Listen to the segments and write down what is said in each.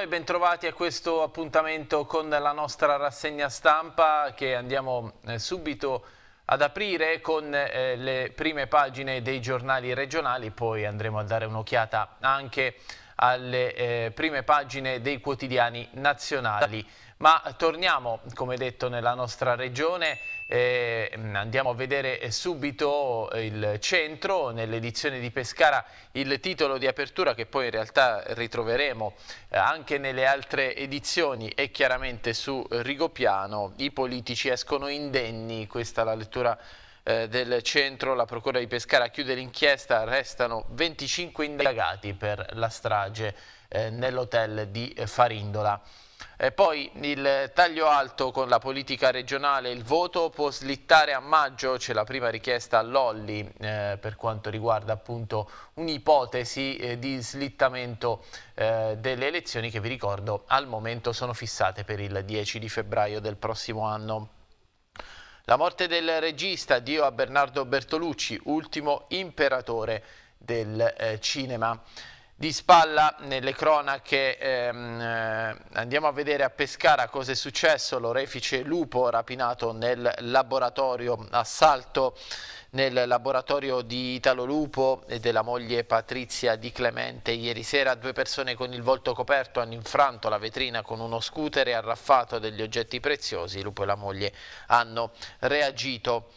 e bentrovati a questo appuntamento con la nostra rassegna stampa che andiamo eh, subito ad aprire con eh, le prime pagine dei giornali regionali, poi andremo a dare un'occhiata anche alle eh, prime pagine dei quotidiani nazionali. Ma torniamo, come detto, nella nostra regione eh, andiamo a vedere eh, subito eh, il centro, nell'edizione di Pescara il titolo di apertura che poi in realtà ritroveremo eh, anche nelle altre edizioni e chiaramente su Rigopiano i politici escono indenni, questa è la lettura del centro, la procura di Pescara chiude l'inchiesta, restano 25 indagati per la strage eh, nell'hotel di Farindola. E poi il taglio alto con la politica regionale, il voto può slittare a maggio, c'è la prima richiesta all'Olli eh, per quanto riguarda appunto un'ipotesi eh, di slittamento eh, delle elezioni che vi ricordo al momento sono fissate per il 10 di febbraio del prossimo anno. La morte del regista, Dio a Bernardo Bertolucci, ultimo imperatore del eh, cinema di spalla nelle cronache ehm, eh, andiamo a vedere a Pescara cosa è successo l'orefice lupo rapinato nel laboratorio assalto nel laboratorio di Italo Lupo e della moglie Patrizia Di Clemente. Ieri sera due persone con il volto coperto hanno infranto la vetrina con uno scooter e arraffato degli oggetti preziosi. Lupo e la moglie hanno reagito.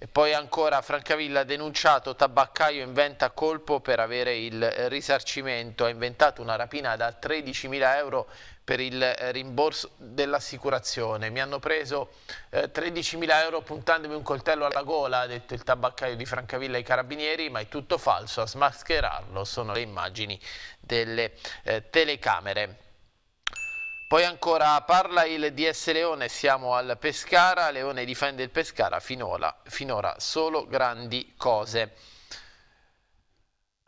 E poi ancora Francavilla ha denunciato Tabaccaio inventa colpo per avere il risarcimento, ha inventato una rapina da 13.000 euro per il rimborso dell'assicurazione. Mi hanno preso eh, 13.000 euro puntandomi un coltello alla gola, ha detto il tabaccaio di Francavilla ai carabinieri, ma è tutto falso, a smascherarlo sono le immagini delle eh, telecamere. Poi ancora parla il DS Leone, siamo al Pescara, Leone difende il Pescara, finora, finora solo grandi cose.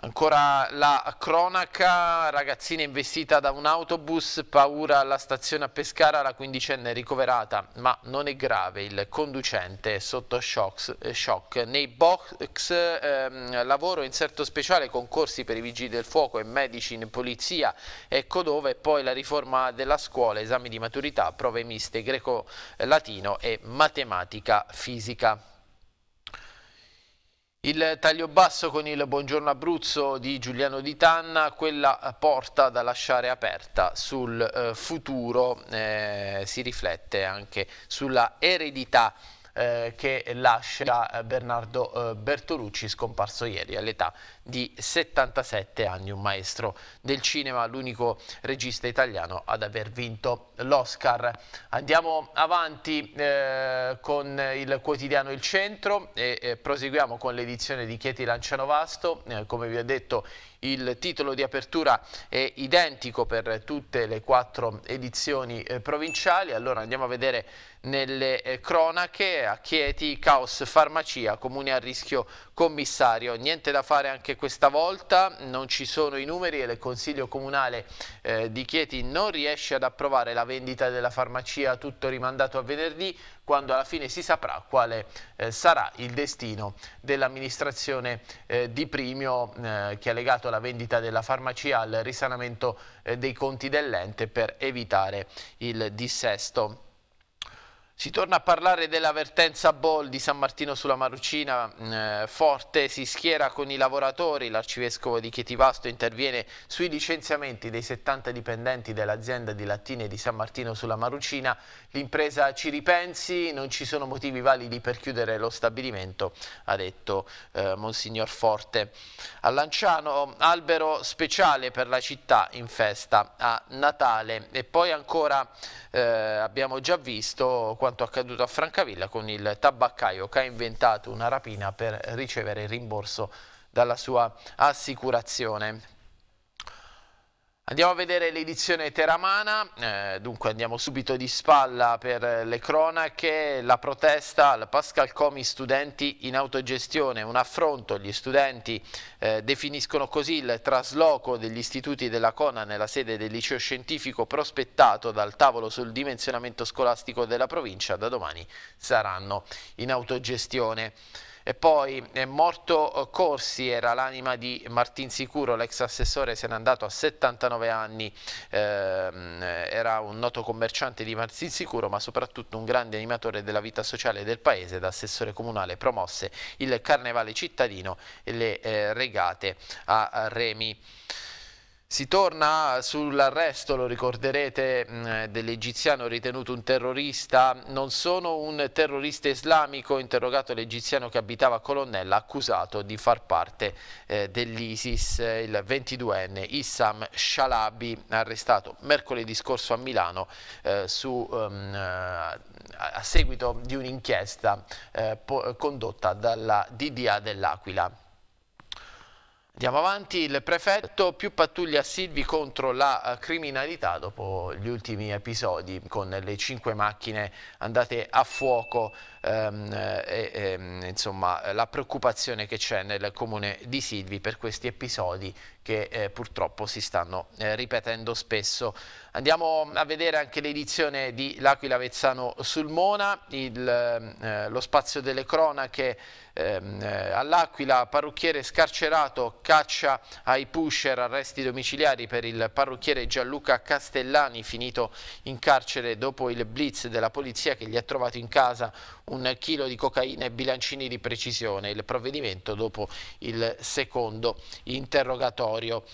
Ancora la cronaca, ragazzina investita da un autobus, paura alla stazione a Pescara, la quindicenne è ricoverata, ma non è grave, il conducente è sotto shock. Eh, shock. Nei box ehm, lavoro inserto speciale, concorsi per i vigili del fuoco e medici in polizia e Codova e poi la riforma della scuola, esami di maturità, prove miste greco-latino e matematica fisica. Il taglio basso con il Buongiorno Abruzzo di Giuliano Di Tanna, quella porta da lasciare aperta sul eh, futuro, eh, si riflette anche sulla eredità eh, che lascia eh, Bernardo eh, Bertolucci scomparso ieri all'età di 77 anni, un maestro del cinema, l'unico regista italiano ad aver vinto l'Oscar. Andiamo avanti eh, con il quotidiano Il Centro e eh, proseguiamo con l'edizione di Chieti Lancianovasto, eh, come vi ho detto il titolo di apertura è identico per tutte le quattro edizioni eh, provinciali, allora andiamo a vedere nelle eh, cronache, a Chieti, caos farmacia, comune a rischio commissario, niente da fare anche anche questa volta non ci sono i numeri e il Consiglio Comunale eh, di Chieti non riesce ad approvare la vendita della farmacia tutto rimandato a venerdì quando alla fine si saprà quale eh, sarà il destino dell'amministrazione eh, di Primio eh, che ha legato la vendita della farmacia al risanamento eh, dei conti dell'ente per evitare il dissesto. Si torna a parlare dell'avvertenza Ball di San Martino sulla Marucina, mm, eh, forte si schiera con i lavoratori, l'arcivescovo di Chietivasto interviene sui licenziamenti dei 70 dipendenti dell'azienda di lattine di San Martino sulla Marucina, l'impresa ci ripensi, non ci sono motivi validi per chiudere lo stabilimento, ha detto eh, Monsignor Forte. A Lanciano albero speciale per la città in festa a Natale e poi ancora eh, abbiamo già visto quanto accaduto a Francavilla con il tabaccaio che ha inventato una rapina per ricevere il rimborso dalla sua assicurazione. Andiamo a vedere l'edizione teramana, eh, dunque andiamo subito di spalla per le cronache, la protesta al Pascal Comi studenti in autogestione, un affronto, gli studenti eh, definiscono così il trasloco degli istituti della CONA nella sede del liceo scientifico prospettato dal tavolo sul dimensionamento scolastico della provincia, da domani saranno in autogestione. E poi è eh, morto eh, Corsi, era l'anima di Martin Sicuro, l'ex assessore se n'è andato a 79 anni, ehm, eh, era un noto commerciante di Martin Sicuro ma soprattutto un grande animatore della vita sociale del paese, da assessore comunale promosse il carnevale cittadino e le eh, regate a Remi. Si torna sull'arresto, lo ricorderete, mm, dell'egiziano ritenuto un terrorista. Non sono un terrorista islamico, interrogato l'egiziano che abitava a Colonnella, accusato di far parte eh, dell'ISIS, il 22enne Issam Shalabi, arrestato mercoledì scorso a Milano eh, su, um, a seguito di un'inchiesta eh, condotta dalla DDA dell'Aquila. Andiamo avanti, il prefetto più pattuglia a Silvi contro la eh, criminalità dopo gli ultimi episodi con le cinque macchine andate a fuoco ehm, eh, ehm, insomma, la preoccupazione che c'è nel comune di Silvi per questi episodi che eh, purtroppo si stanno eh, ripetendo spesso. Andiamo a vedere anche l'edizione di L'Aquila Vezzano sul Mona, il, eh, lo spazio delle cronache ehm, eh, all'Aquila, parrucchiere scarcerato, caccia ai pusher, arresti domiciliari per il parrucchiere Gianluca Castellani finito in carcere dopo il blitz della polizia che gli ha trovato in casa un chilo di cocaina e bilancini di precisione. Il provvedimento dopo il secondo interrogatorio.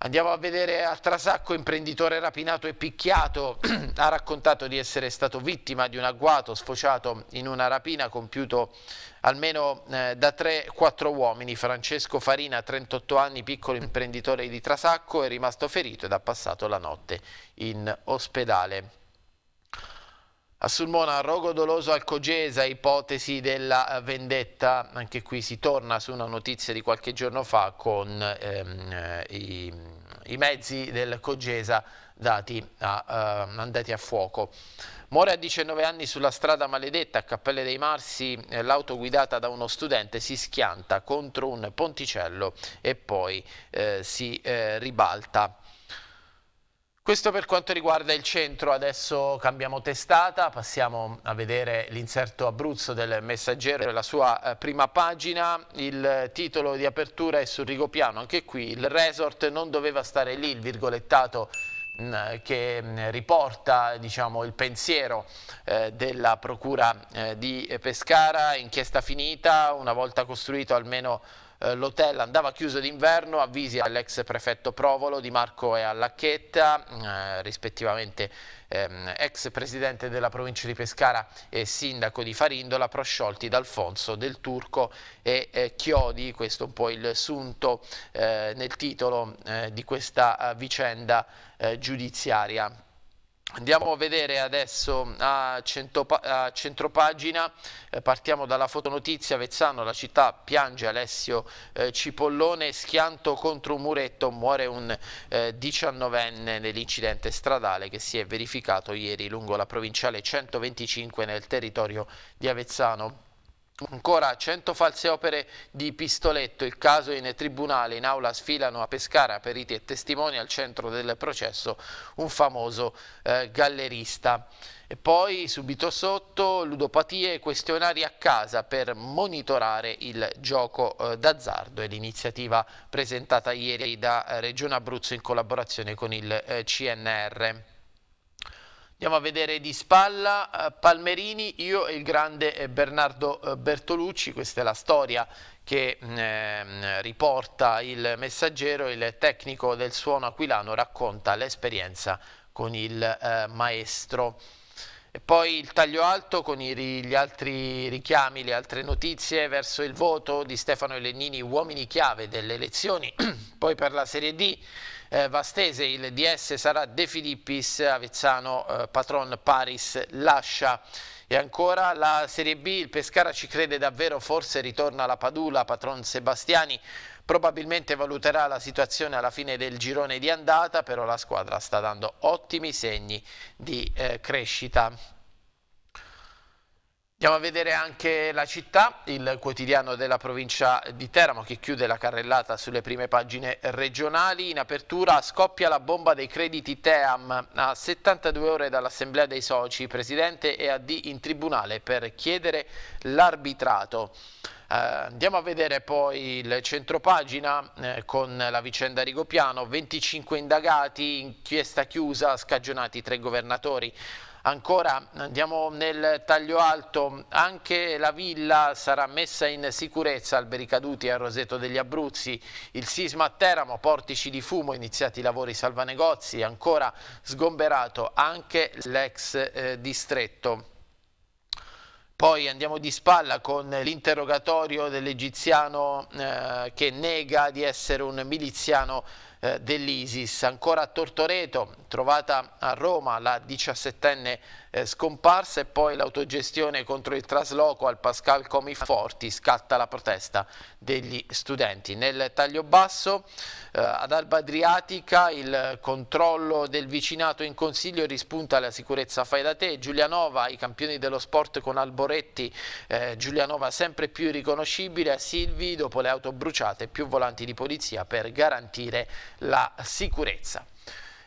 Andiamo a vedere a Trasacco, imprenditore rapinato e picchiato, ha raccontato di essere stato vittima di un agguato sfociato in una rapina compiuto almeno eh, da 3-4 uomini. Francesco Farina, 38 anni, piccolo imprenditore di Trasacco, è rimasto ferito ed ha passato la notte in ospedale. A Sulmona, rogo doloso al Cogesa, ipotesi della eh, vendetta, anche qui si torna su una notizia di qualche giorno fa con ehm, eh, i, i, mezzi del Cogesa a, eh, andati a fuoco. Muore a 19 anni sulla strada maledetta a Cappelle dei Marsi, eh, l'auto guidata da uno studente si schianta contro un ponticello e poi eh, si ribalta. Questo per quanto riguarda il centro, adesso cambiamo testata, passiamo a vedere l'inserto Abruzzo del Messaggero e la sua eh, prima pagina, il titolo di apertura è sul Rigopiano, anche qui il resort non doveva stare lì, il virgolettato mm, che mm, riporta diciamo, il pensiero eh, della Procura eh, di Pescara, inchiesta finita, una volta costruito almeno eh, l'hotel andava chiuso d'inverno, avvisi all'ex prefetto Provolo, Di Marco e Allacchetta, mm, eh, rispettivamente ehm, ex presidente della provincia di Pescara e sindaco di Farindola, prosciolti da Alfonso del Turco e eh, Chiodi, questo è un po' il sunto eh, nel titolo eh, di questa vicenda giudiziaria. Andiamo a vedere adesso a, centopa- a centropagina, eh, partiamo dalla fotonotizia, Vezzano, la città piange Alessio eh, Cipollone, schianto contro un muretto, muore un eh, 19enne nell'incidente stradale che si è verificato ieri lungo la provinciale 125 nel territorio di Avezzano. Ancora 100 false opere di Pistoletto, il caso in tribunale, in aula sfilano a Pescara periti e testimoni al centro del processo un famoso eh, gallerista. E poi subito sotto ludopatie e questionari a casa per monitorare il gioco eh, d'azzardo e l'iniziativa presentata ieri da eh, Regione Abruzzo in collaborazione con il eh, CNR. Andiamo a vedere di spalla eh, Palmerini, io e il grande eh, Bernardo eh, Bertolucci, questa è la storia che mm, ehm, riporta il messaggero, il tecnico del suono aquilano racconta l'esperienza con il maestro. E poi il taglio alto con gli altri richiami, le altre notizie verso il voto di Stefano Lennini, uomini chiave delle elezioni, poi per la Serie D eh, Vastese, il DS sarà De Filippis, Avezzano eh, Patron Paris lascia. E ancora la Serie B, il Pescara ci crede davvero, forse ritorna la Padula, Patron Sebastiani probabilmente valuterà la situazione alla fine del girone di andata, però la squadra sta dando ottimi segni di eh, crescita. Andiamo a vedere anche la città, il quotidiano della provincia di Teramo che chiude la carrellata sulle prime pagine regionali. In apertura scoppia la bomba dei crediti Team a 72 ore dall'assemblea dei soci, presidente e AD in tribunale per chiedere l'arbitrato. Eh, andiamo a vedere poi il centropagina eh, con la vicenda Rigopiano, 25 indagati, inchiesta chiusa, scagionati tre governatori. Ancora andiamo nel taglio alto, anche la villa sarà messa in sicurezza, alberi caduti a Roseto degli Abruzzi, il sisma a Teramo, portici di fumo, iniziati i lavori salvanegozi, ancora sgomberato anche l'ex eh, distretto. Poi andiamo di spalla con l'interrogatorio dell'egiziano eh, che nega di essere un miliziano eh, dell'Isis. Ancora a Tortoreto, trovata a Roma la 17enne eh, scomparsa e poi l'autogestione contro il trasloco al Pascal Comiforti, scatta la protesta degli studenti. Nel taglio basso eh, ad Alba Adriatica il controllo del vicinato in consiglio rispunta la sicurezza fai da te, Giulianova, i campioni dello sport con Alboretti, eh, Giulianova sempre più riconoscibile, a Silvi dopo le auto bruciate più volanti di polizia per garantire la sicurezza.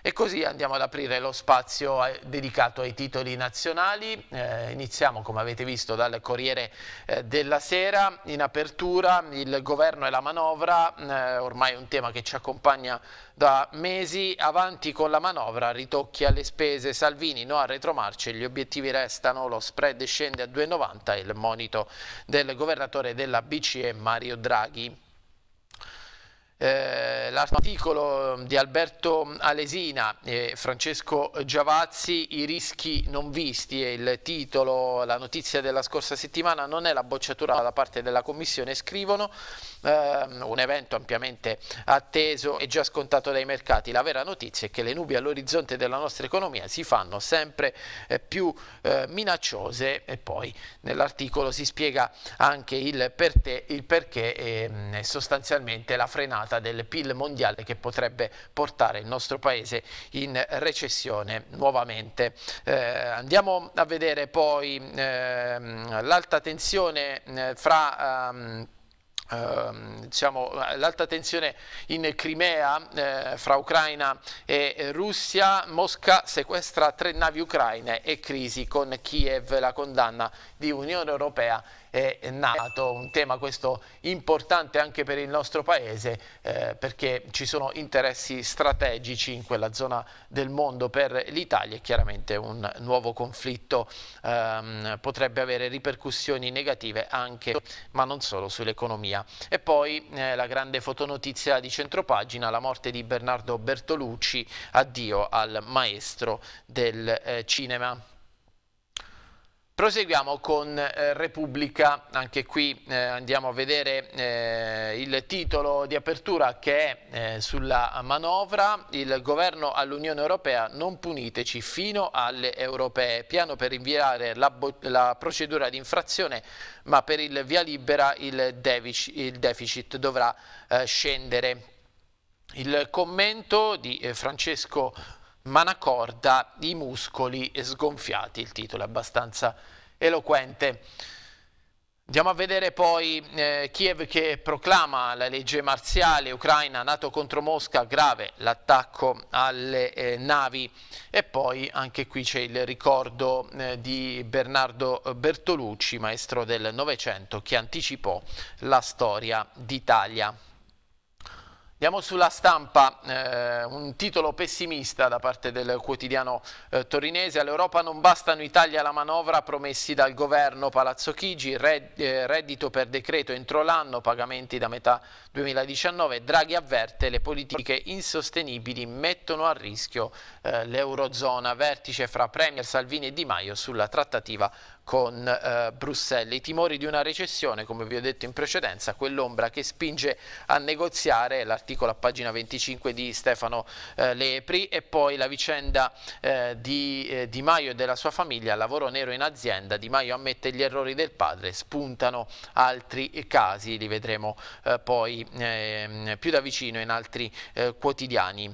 E così andiamo ad aprire lo spazio eh, dedicato ai titoli nazionali. Eh, iniziamo, come avete visto, dal Corriere eh, della Sera. In apertura il governo e la manovra, eh, ormai è un tema che ci accompagna da mesi. Avanti con la manovra, ritocchi alle spese, Salvini no a retromarce, gli obiettivi restano, lo spread scende a 2,90 il monito del governatore della BCE Mario Draghi. Eh, l'articolo di Alberto Alesina e Francesco Giavazzi, I rischi non visti, è il titolo, la notizia della scorsa settimana non è la bocciatura da parte della Commissione, scrivono Ehm, un evento ampiamente atteso e già scontato dai mercati. La vera notizia è che le nubi all'orizzonte della nostra economia si fanno sempre eh, più eh, minacciose e poi nell'articolo si spiega anche il, per te, il perché e ehm, sostanzialmente la frenata del PIL mondiale che potrebbe portare il nostro paese in recessione nuovamente. Eh, andiamo a vedere poi ehm, l'alta tensione fra... Um, Ehm, diciamo, l'alta tensione in Crimea eh, fra Ucraina e Russia, Mosca sequestra tre navi ucraine e crisi con Kiev, la condanna di Unione Europea è nato, un tema questo importante anche per il nostro paese eh, perché ci sono interessi strategici in quella zona del mondo per l'Italia e chiaramente un nuovo conflitto ehm, potrebbe avere ripercussioni negative anche ma non solo sull'economia. E poi eh, la grande fotonotizia di centropagina, la morte di Bernardo Bertolucci, addio al maestro del eh, cinema. Proseguiamo con eh, Repubblica, anche qui eh, andiamo a vedere eh, il titolo di apertura che è eh, sulla manovra, il governo all'Unione Europea non puniteci fino alle europee, piano per inviare la, la procedura di infrazione ma per il via libera il deficit, il deficit dovrà eh, scendere. Il commento di eh, Francesco Manacorda, i muscoli sgonfiati, il titolo è abbastanza eloquente. Andiamo a vedere poi eh, Kiev che proclama la legge marziale, Ucraina, Nato contro Mosca, grave l'attacco alle eh, navi e poi anche qui c'è il ricordo eh, di Bernardo Bertolucci, maestro del Novecento, che anticipò la storia d'Italia. Andiamo sulla stampa, eh, un titolo pessimista da parte del quotidiano eh, torinese. All'Europa non bastano Italia la manovra promessi dal governo Palazzo Chigi, red, eh, reddito per decreto entro l'anno, pagamenti da metà 2019. Draghi avverte le politiche insostenibili mettono a rischio eh, l'Eurozona. Vertice fra Premier Salvini e Di Maio sulla trattativa con eh, Bruxelles. I timori di una recessione, come vi ho detto in precedenza, quell'ombra che spinge a negoziare, l'articolo a pagina 25 di Stefano eh, Lepri, e poi la vicenda eh, di eh, Di Maio e della sua famiglia, lavoro nero in azienda, Di Maio ammette gli errori del padre, spuntano altri casi, li vedremo eh, poi ehm, più da vicino in altri eh, quotidiani.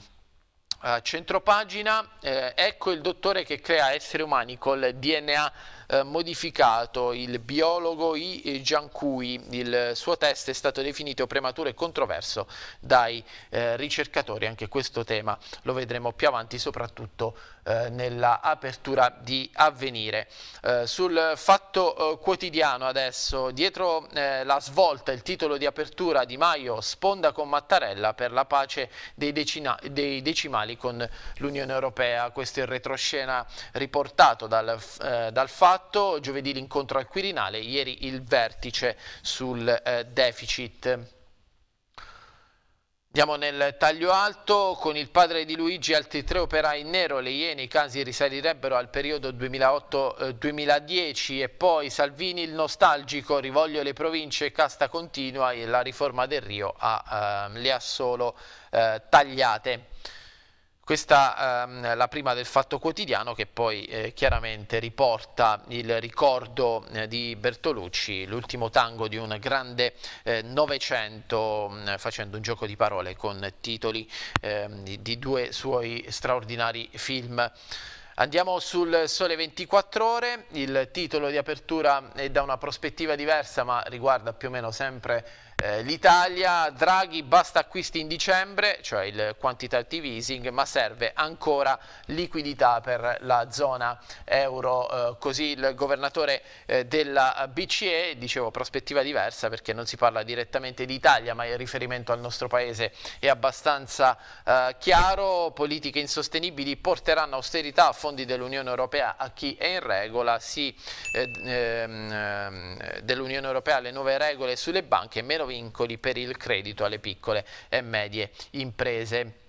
Uh, centropagina, eh, ecco il dottore che crea esseri umani col DNA eh, modificato il biologo I. Eh, Giancui. Il suo test è stato definito prematuro e controverso dai eh, ricercatori. Anche questo tema lo vedremo più avanti, soprattutto eh, nella apertura di avvenire. Eh, sul fatto eh, quotidiano adesso, dietro eh, la svolta, il titolo di apertura di Maio, sponda con Mattarella per la pace dei, decina, dei decimali con l'Unione Europea, questo è il retroscena riportato dal, eh, dal fatto, giovedì l'incontro al Quirinale, ieri il vertice sul eh, deficit. Andiamo nel taglio alto, con il padre di Luigi altri tre operai in nero, le Iene, i casi risalirebbero al periodo 2008-2010 eh, e poi Salvini il nostalgico, rivoglio le province, casta continua e la riforma del Rio ha, eh, le ha solo eh, tagliate. Questa è ehm, la prima del Fatto Quotidiano che poi eh, chiaramente riporta il ricordo eh, di Bertolucci, l'ultimo tango di un grande eh, Novecento, mm, facendo un gioco di parole con titoli ehm, di due suoi straordinari film. Andiamo sul Sole 24 Ore, il titolo di apertura è da una prospettiva diversa ma riguarda più o meno sempre eh, L'Italia, Draghi, basta acquisti in dicembre, cioè il quantitative easing, ma serve ancora liquidità per la zona euro. Eh, così il governatore eh, della BCE, dicevo prospettiva diversa perché non si parla direttamente di Italia, ma il riferimento al nostro paese è abbastanza eh, chiaro. Politiche insostenibili porteranno austerità a fondi dell'Unione Europea a chi è in regola, sì, eh, ehm, ehm, dell'Unione Europea le nuove regole sulle banche, meno vincoli per il credito alle piccole e medie imprese.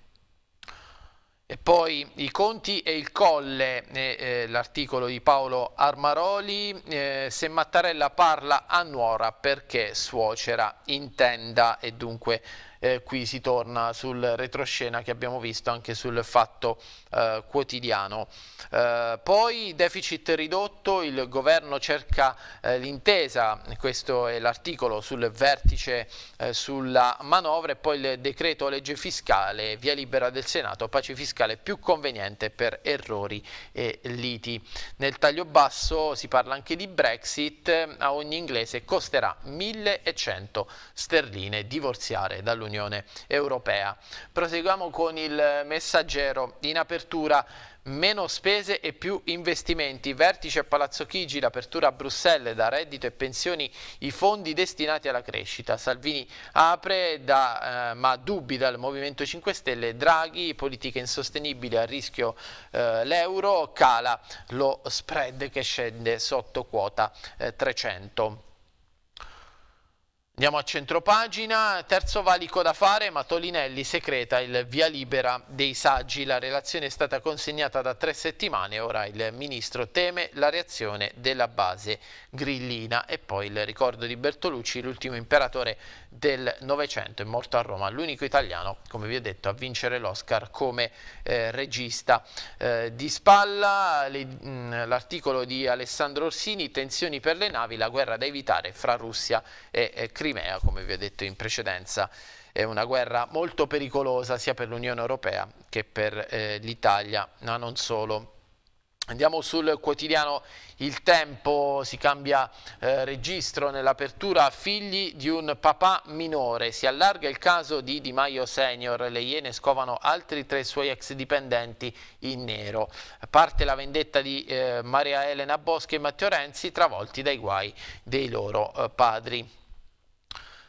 E poi i conti e il colle, eh, eh, l'articolo di Paolo Armaroli, eh, se Mattarella parla a Nuora perché suocera intenda e dunque eh, qui si torna sul retroscena che abbiamo visto anche sul fatto eh, quotidiano. Eh, poi deficit ridotto, il governo cerca eh, l'intesa, questo è l'articolo sul vertice eh, sulla manovra e poi il decreto legge fiscale, via libera del Senato, pace fiscale più conveniente per errori e liti. Nel taglio basso si parla anche di Brexit, a ogni inglese costerà 1100 sterline divorziare dall'Unione dell'Unione Europea. Proseguiamo con il messaggero in apertura meno spese e più investimenti. Vertice a Palazzo Chigi, l'apertura a Bruxelles da reddito e pensioni, i fondi destinati alla crescita. Salvini apre, da, eh, ma dubbi dal Movimento 5 Stelle, Draghi, politiche insostenibili a rischio eh, l'euro, cala lo spread che scende sotto quota eh, 300. Andiamo a centropagina, terzo valico da fare, Matolinelli secreta il via libera dei saggi, la relazione è stata consegnata da tre settimane, ora il ministro teme la reazione della base grillina e poi il ricordo di Bertolucci, l'ultimo imperatore del Novecento, è morto a Roma, l'unico italiano, come vi ho detto, a vincere l'Oscar come eh, regista. Eh, di spalla mm, l'articolo di Alessandro Orsini, tensioni per le navi, la guerra da evitare fra Russia e eh, Crimea, come vi ho detto in precedenza, è una guerra molto pericolosa sia per l'Unione Europea che per eh, l'Italia, ma non solo. Andiamo sul quotidiano Il Tempo, si cambia eh, registro nell'apertura, figli di un papà minore, si allarga il caso di Di Maio Senior, le Iene scovano altri tre suoi ex dipendenti in nero. Parte la vendetta di eh, Maria Elena Boschi e Matteo Renzi, travolti dai guai dei loro eh, padri.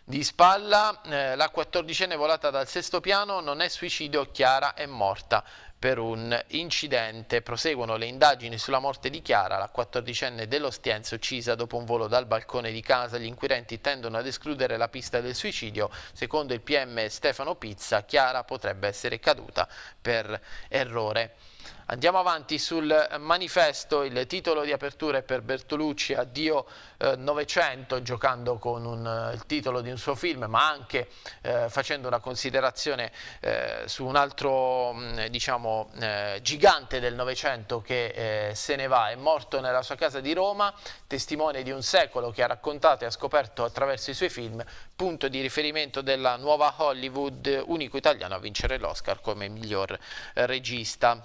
Di spalla, eh, la quattordicenne volata dal sesto piano, non è suicidio, Chiara è morta per un incidente. Proseguono le indagini sulla morte di Chiara, la quattordicenne dell'Ostiense uccisa dopo un volo dal balcone di casa. Gli inquirenti tendono ad escludere la pista del suicidio. Secondo il PM Stefano Pizza, Chiara potrebbe essere caduta per errore. Andiamo avanti sul manifesto, il titolo di apertura è per Bertolucci, addio eh, Novecento, eh, giocando con un, eh, il titolo di un suo film, ma anche eh, facendo una considerazione eh, su un altro mm, diciamo, eh, gigante del Novecento che se ne va, è morto nella sua casa di Roma, testimone di un secolo che ha raccontato e ha scoperto attraverso i suoi film, punto di riferimento della nuova Hollywood, unico italiano a vincere l'Oscar come miglior regista.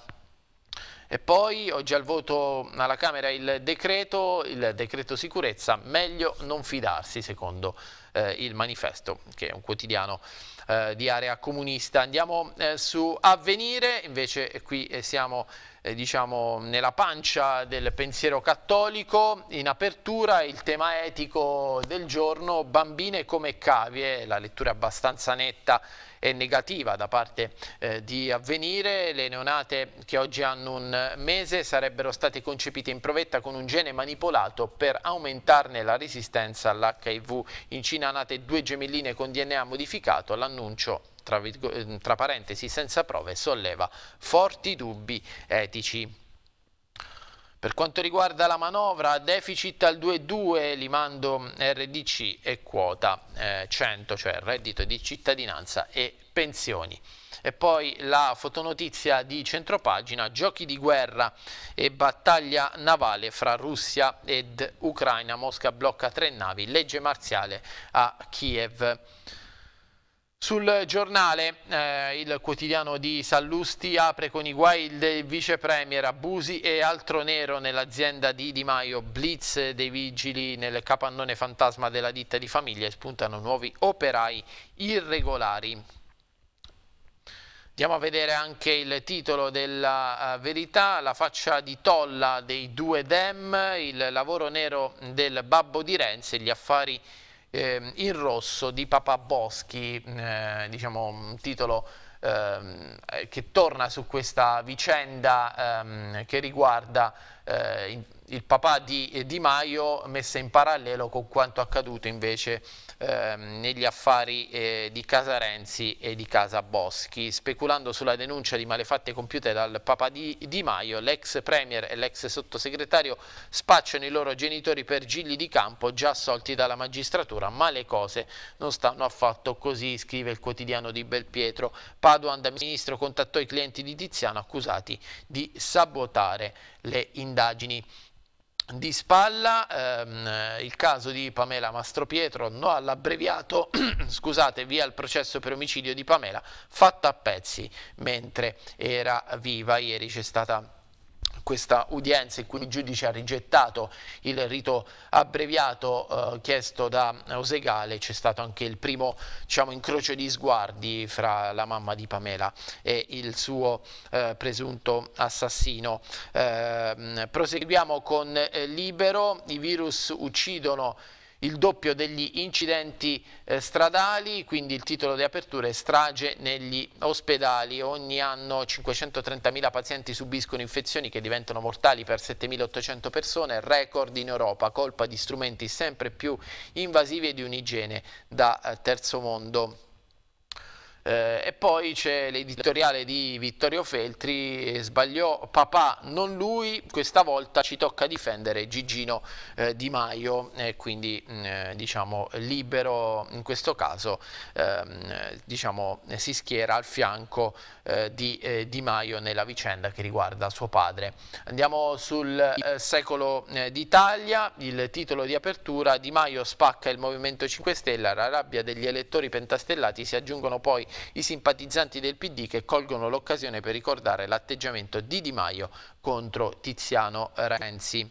E poi oggi al voto alla Camera il decreto, il decreto sicurezza, meglio non fidarsi secondo eh, il manifesto, che è un quotidiano eh, di area comunista. Andiamo eh, su Avvenire, invece eh, qui eh, siamo eh, diciamo, nella pancia del pensiero cattolico, in apertura il tema etico del giorno, bambine come cavie, la lettura è abbastanza netta e negativa da parte eh, di avvenire, le neonate che oggi hanno un mese sarebbero state concepite in provetta con un gene manipolato per aumentarne la resistenza all'HIV. In Cina nate due gemelline con DNA modificato, l'annuncio tra, eh, tra parentesi senza prove, solleva forti dubbi etici. Per quanto riguarda la manovra, deficit al 2,2, li mando RDC e quota eh, 100, cioè reddito di cittadinanza e pensioni. E poi la fotonotizia di centropagina, giochi di guerra e battaglia navale fra Russia ed Ucraina, Mosca blocca tre navi, legge marziale a Kiev. Sul giornale eh, il quotidiano di Sallusti apre con i guai del vice premier abusi e altro nero nell'azienda di Di Maio, blitz dei vigili nel capannone fantasma della ditta di famiglia e spuntano nuovi operai irregolari. Andiamo a vedere anche il titolo della eh, verità, la faccia di tolla dei due dem, il lavoro nero del babbo di Renzi, gli affari irregolari eh, in rosso di Papà Boschi, mm, eh, diciamo un titolo ehm, eh, che torna su questa vicenda ehm, che riguarda eh, il papà di eh, Di Maio messa in parallelo con quanto accaduto invece Ehm, negli affari eh, di Casa Renzi e di Casa Boschi. Speculando sulla denuncia di malefatte compiute dal papà Di, di Maio, l'ex Premier e l'ex sottosegretario spacciano i loro genitori per gigli di campo già assolti dalla magistratura, ma le cose non stanno affatto così, scrive il quotidiano di Belpietro. Paduan da ministro contattò i clienti di Tiziano accusati di sabotare le indagini di spalla, ehm, il caso di Pamela Mastropietro, no all'abbreviato, scusate, via il processo per omicidio di Pamela, fatta a pezzi mentre era viva. Ieri c'è stata questa udienza in cui il giudice ha rigettato il rito abbreviato eh, chiesto da Osegale, c'è stato anche il primo diciamo, incrocio di sguardi fra la mamma di Pamela e il suo eh, presunto assassino. Eh, proseguiamo con eh, Libero, i virus uccidono il doppio degli incidenti eh, stradali, quindi il titolo di apertura è strage negli ospedali. Ogni anno 530.000 pazienti subiscono infezioni che diventano mortali per 7.800 persone, record in Europa, colpa di strumenti sempre più invasivi e di un'igiene da eh, terzo mondo. Eh, e poi c'è l'editoriale di Vittorio Feltri, eh, sbagliò papà, non lui, questa volta ci tocca difendere Gigino eh, Di Maio, eh, quindi mm, eh, diciamo libero in questo caso ehm, diciamo, eh, si schiera al fianco di Di Maio nella vicenda che riguarda suo padre. Andiamo sul secolo d'Italia, il titolo di apertura, Di Maio spacca il Movimento 5 Stelle, la rabbia degli elettori pentastellati si aggiungono poi i simpatizzanti del PD che colgono l'occasione per ricordare l'atteggiamento di Di Maio contro Tiziano Renzi.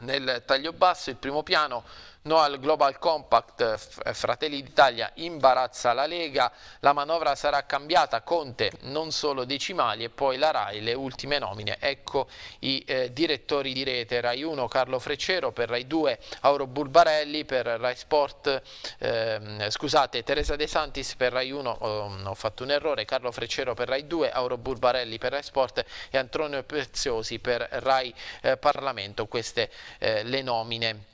Nel taglio basso il primo piano no al Global Compact, eh, eh, Fratelli d'Italia imbarazza la Lega, la manovra sarà cambiata, Conte non solo decimali e poi la RAI, le ultime nomine, ecco i eh, direttori di rete, RAI 1 Carlo Freccero, per RAI 2 Auro Bulbarelli, per RAI Sport, eh, scusate Teresa De Santis per RAI 1, oh, ho fatto un errore, Carlo Freccero per RAI 2, Auro Bulbarelli per RAI Sport e Antonio Preziosi per RAI eh, Parlamento, queste eh, le nomine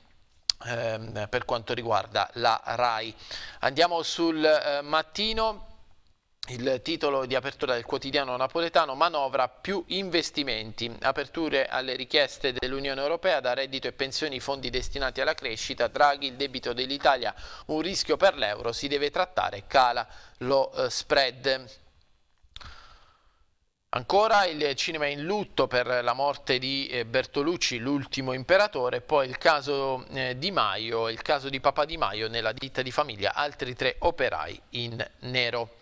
ehm, per quanto riguarda la RAI. Andiamo sul eh, mattino. Il titolo di apertura del quotidiano napoletano manovra più investimenti, aperture alle richieste dell'Unione Europea da reddito e pensioni fondi destinati alla crescita, Draghi il debito dell'Italia un rischio per l'euro, si deve trattare, cala lo eh, spread. Ancora il cinema in lutto per la morte di eh, Bertolucci, l'ultimo imperatore, poi il caso eh, di Maio, il caso di Papa Di Maio nella ditta di famiglia, altri tre operai in nero.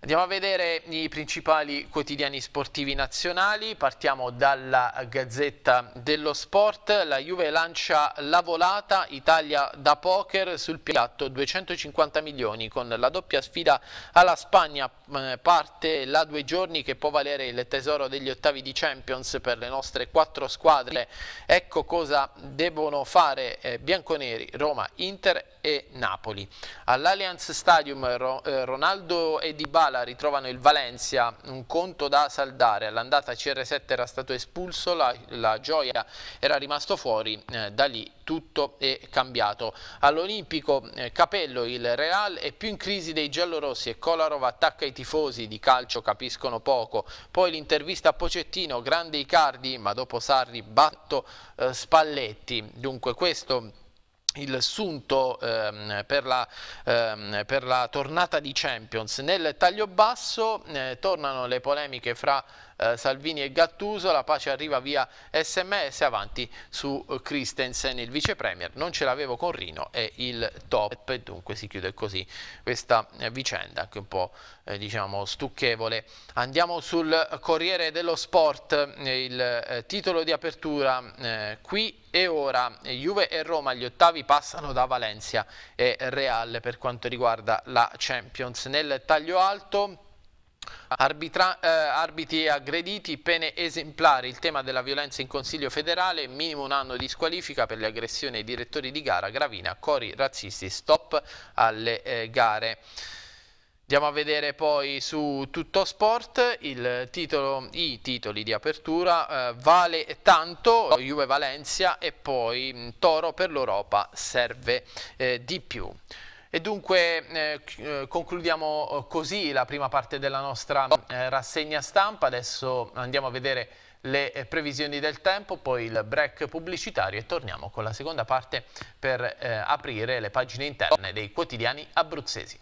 Andiamo a vedere i principali quotidiani sportivi nazionali, partiamo dalla Gazzetta dello Sport, la Juve lancia la volata, Italia da poker sul piatto 250 milioni con la doppia sfida alla Spagna eh, parte la due giorni che può valere il tesoro degli ottavi di Champions per le nostre quattro squadre, ecco cosa devono fare eh, bianconeri, Roma, Inter e Napoli. All'Allianz Stadium eh, Ronaldo e Dybala ritrovano il Valencia, un conto da saldare. All'andata CR7 era stato espulso, la, la gioia era rimasto fuori, eh, da lì tutto è cambiato. All'Olimpico eh, Capello il Real è più in crisi dei giallorossi e Kolarov attacca i tifosi, di calcio capiscono poco. Poi l'intervista a Pocettino, grande Icardi, ma dopo Sarri batto eh, Spalletti. Dunque questo il sunto ehm, per, la, ehm, per, la, tornata di Champions. Nel taglio basso eh, tornano le polemiche fra eh, Salvini e Gattuso, la pace arriva via sms avanti su eh, Christensen, il vice premier, non ce l'avevo con Rino è il top, dunque si chiude così questa eh, vicenda anche un po' eh, diciamo stucchevole. Andiamo sul Corriere dello Sport, eh, il eh, titolo di apertura qui e ora Juve e Roma gli ottavi passano da Valencia e Real per quanto riguarda la Champions. Nel taglio alto Arbitra, eh, arbitri aggrediti, pene esemplari, il tema della violenza in Consiglio federale, minimo un anno di squalifica per le aggressioni ai direttori di gara, Gravina, cori razzisti, stop alle eh, gare. Andiamo a vedere poi su Tutto Sport titolo, i titoli di apertura, eh, vale tanto, Juve Valencia e poi mm, Toro per l'Europa serve eh, di più. E dunque eh, eh concludiamo eh, così la prima parte della nostra eh, rassegna stampa, adesso andiamo a vedere le eh, previsioni del tempo, poi il break pubblicitario e torniamo con la seconda parte per aprire le pagine interne dei quotidiani abruzzesi.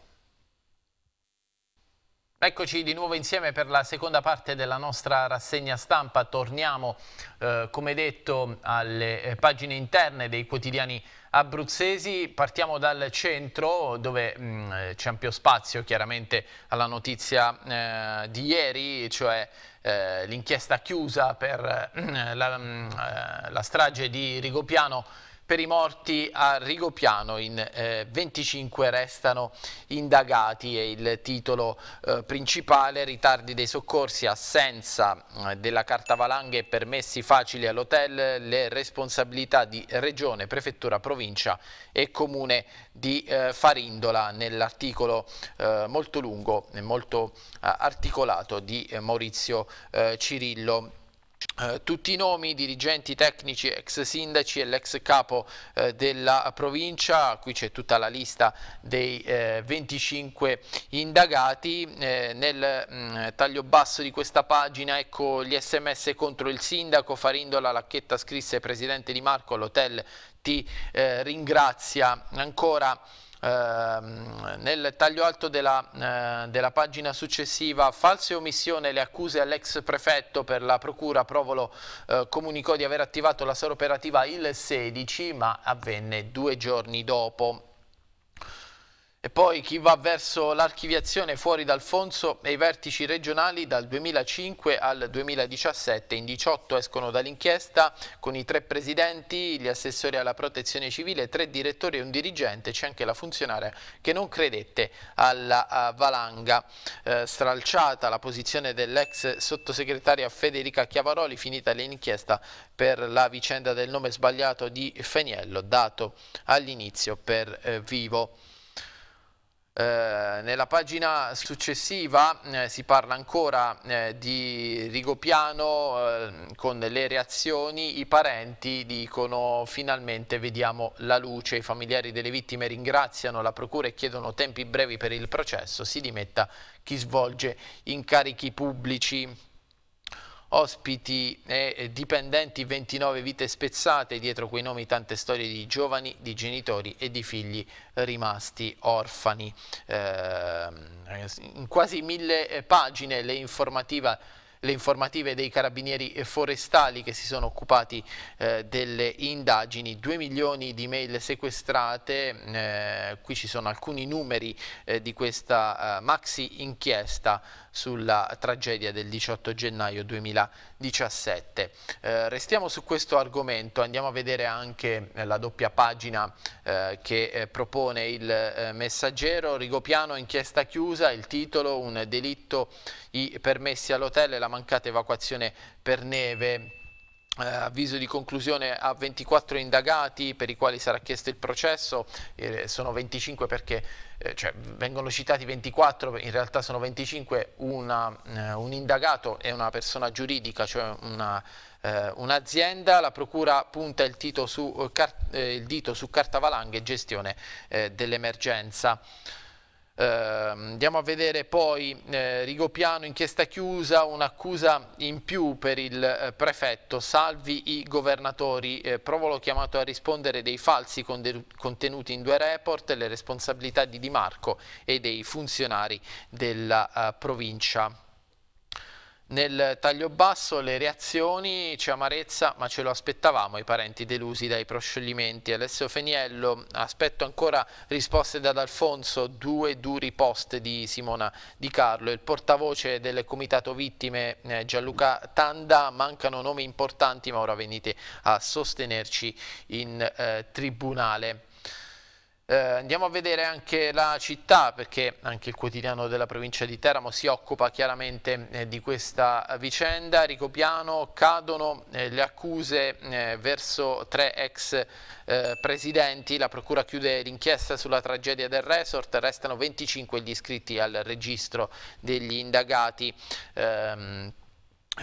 Eccoci di nuovo insieme per la seconda parte della nostra rassegna stampa. Torniamo, eh, come detto, alle eh, pagine interne dei quotidiani abruzzesi. Partiamo dal centro dove mm, c'è ampio spazio chiaramente alla notizia eh, di ieri, cioè eh, l'inchiesta chiusa per eh, la, mm, eh, la, strage di Rigopiano per i morti a Rigopiano in eh, 25 restano indagati e il titolo eh, principale ritardi dei soccorsi, assenza eh, della carta valanghe e permessi facili all'hotel, le responsabilità di regione, prefettura, provincia e comune di eh, Farindola nell'articolo eh, molto lungo e molto eh, articolato di Maurizio Cirillo. Eh, tutti i nomi, dirigenti tecnici, ex sindaci e l'ex capo eh, della provincia, qui c'è tutta la lista dei eh, 25 indagati, eh, nel mh, mm, taglio basso di questa pagina ecco gli sms contro il sindaco, Farindola Lacchetta scrisse presidente Di Marco l'hotel ti eh, ringrazia ancora Ehm, nel taglio alto della, eh, della pagina successiva, false omissione le accuse all'ex prefetto per la procura Provolo eh, comunicò di aver attivato la sala operativa il 16 ma avvenne due giorni dopo. E poi chi va verso l'archiviazione fuori dal Fonso e i vertici regionali dal 2005 al 2017. In 18 escono dall'inchiesta con i tre presidenti, gli assessori alla protezione civile, tre direttori e un dirigente. C'è anche la funzionaria che non credette alla eh, valanga. Eh, stralciata la posizione dell'ex sottosegretaria Federica Chiavaroli, finita l'inchiesta per la vicenda del nome sbagliato di Feniello, dato all'inizio per eh, vivo. Eh, nella pagina successiva eh, si parla ancora eh, di Rigopiano eh, con le reazioni, i parenti dicono finalmente vediamo la luce, i familiari delle vittime ringraziano la procura e chiedono tempi brevi per il processo, si dimetta chi svolge incarichi pubblici ospiti e dipendenti 29 vite spezzate, dietro quei nomi tante storie di giovani, di genitori e di figli rimasti orfani. Eh, in quasi mille eh, pagine le informative le informative dei carabinieri eh, forestali che si sono occupati eh, delle indagini, 2 milioni di mail sequestrate, eh, qui ci sono alcuni numeri eh, di questa eh, maxi inchiesta sulla tragedia del 18 gennaio 2017. Eh, restiamo su questo argomento, andiamo a vedere anche eh, la doppia pagina eh, che eh, propone il eh, messaggero. Rigopiano inchiesta chiusa, il titolo un delitto, i permessi all'hotel e la mancata evacuazione per neve eh, avviso di conclusione a 24 indagati per i quali sarà chiesto il processo, eh, sono 25 perché eh, cioè, vengono citati 24, in realtà sono 25, una, eh, un indagato è una persona giuridica, cioè una, eh, un'azienda, la procura punta il, su, eh, car- il dito su carta valanghe e gestione dell'emergenza. Ehm, andiamo a vedere poi eh, Rigopiano, inchiesta chiusa, un'accusa in più per il eh, prefetto, salvi i governatori, eh, Provolo chiamato a rispondere dei falsi contenuti in due report, le responsabilità di Di Marco e dei funzionari della eh, provincia nel taglio basso le reazioni, c'è amarezza ma ce lo aspettavamo, i parenti delusi dai proscioglimenti. Alessio Feniello, aspetto ancora risposte da D'Alfonso, due duri post di Simona Di Carlo. Il portavoce del comitato vittime eh, Gianluca Tanda, mancano nomi importanti ma ora venite a sostenerci in eh, tribunale. Eh, andiamo a vedere anche la città perché anche il quotidiano della provincia di Teramo si occupa chiaramente eh, di questa vicenda. Ricopiano cadono eh, le accuse eh, verso tre ex eh, presidenti. La procura chiude l'inchiesta sulla tragedia del resort. Restano 25 gli iscritti al registro degli indagati. Ehm,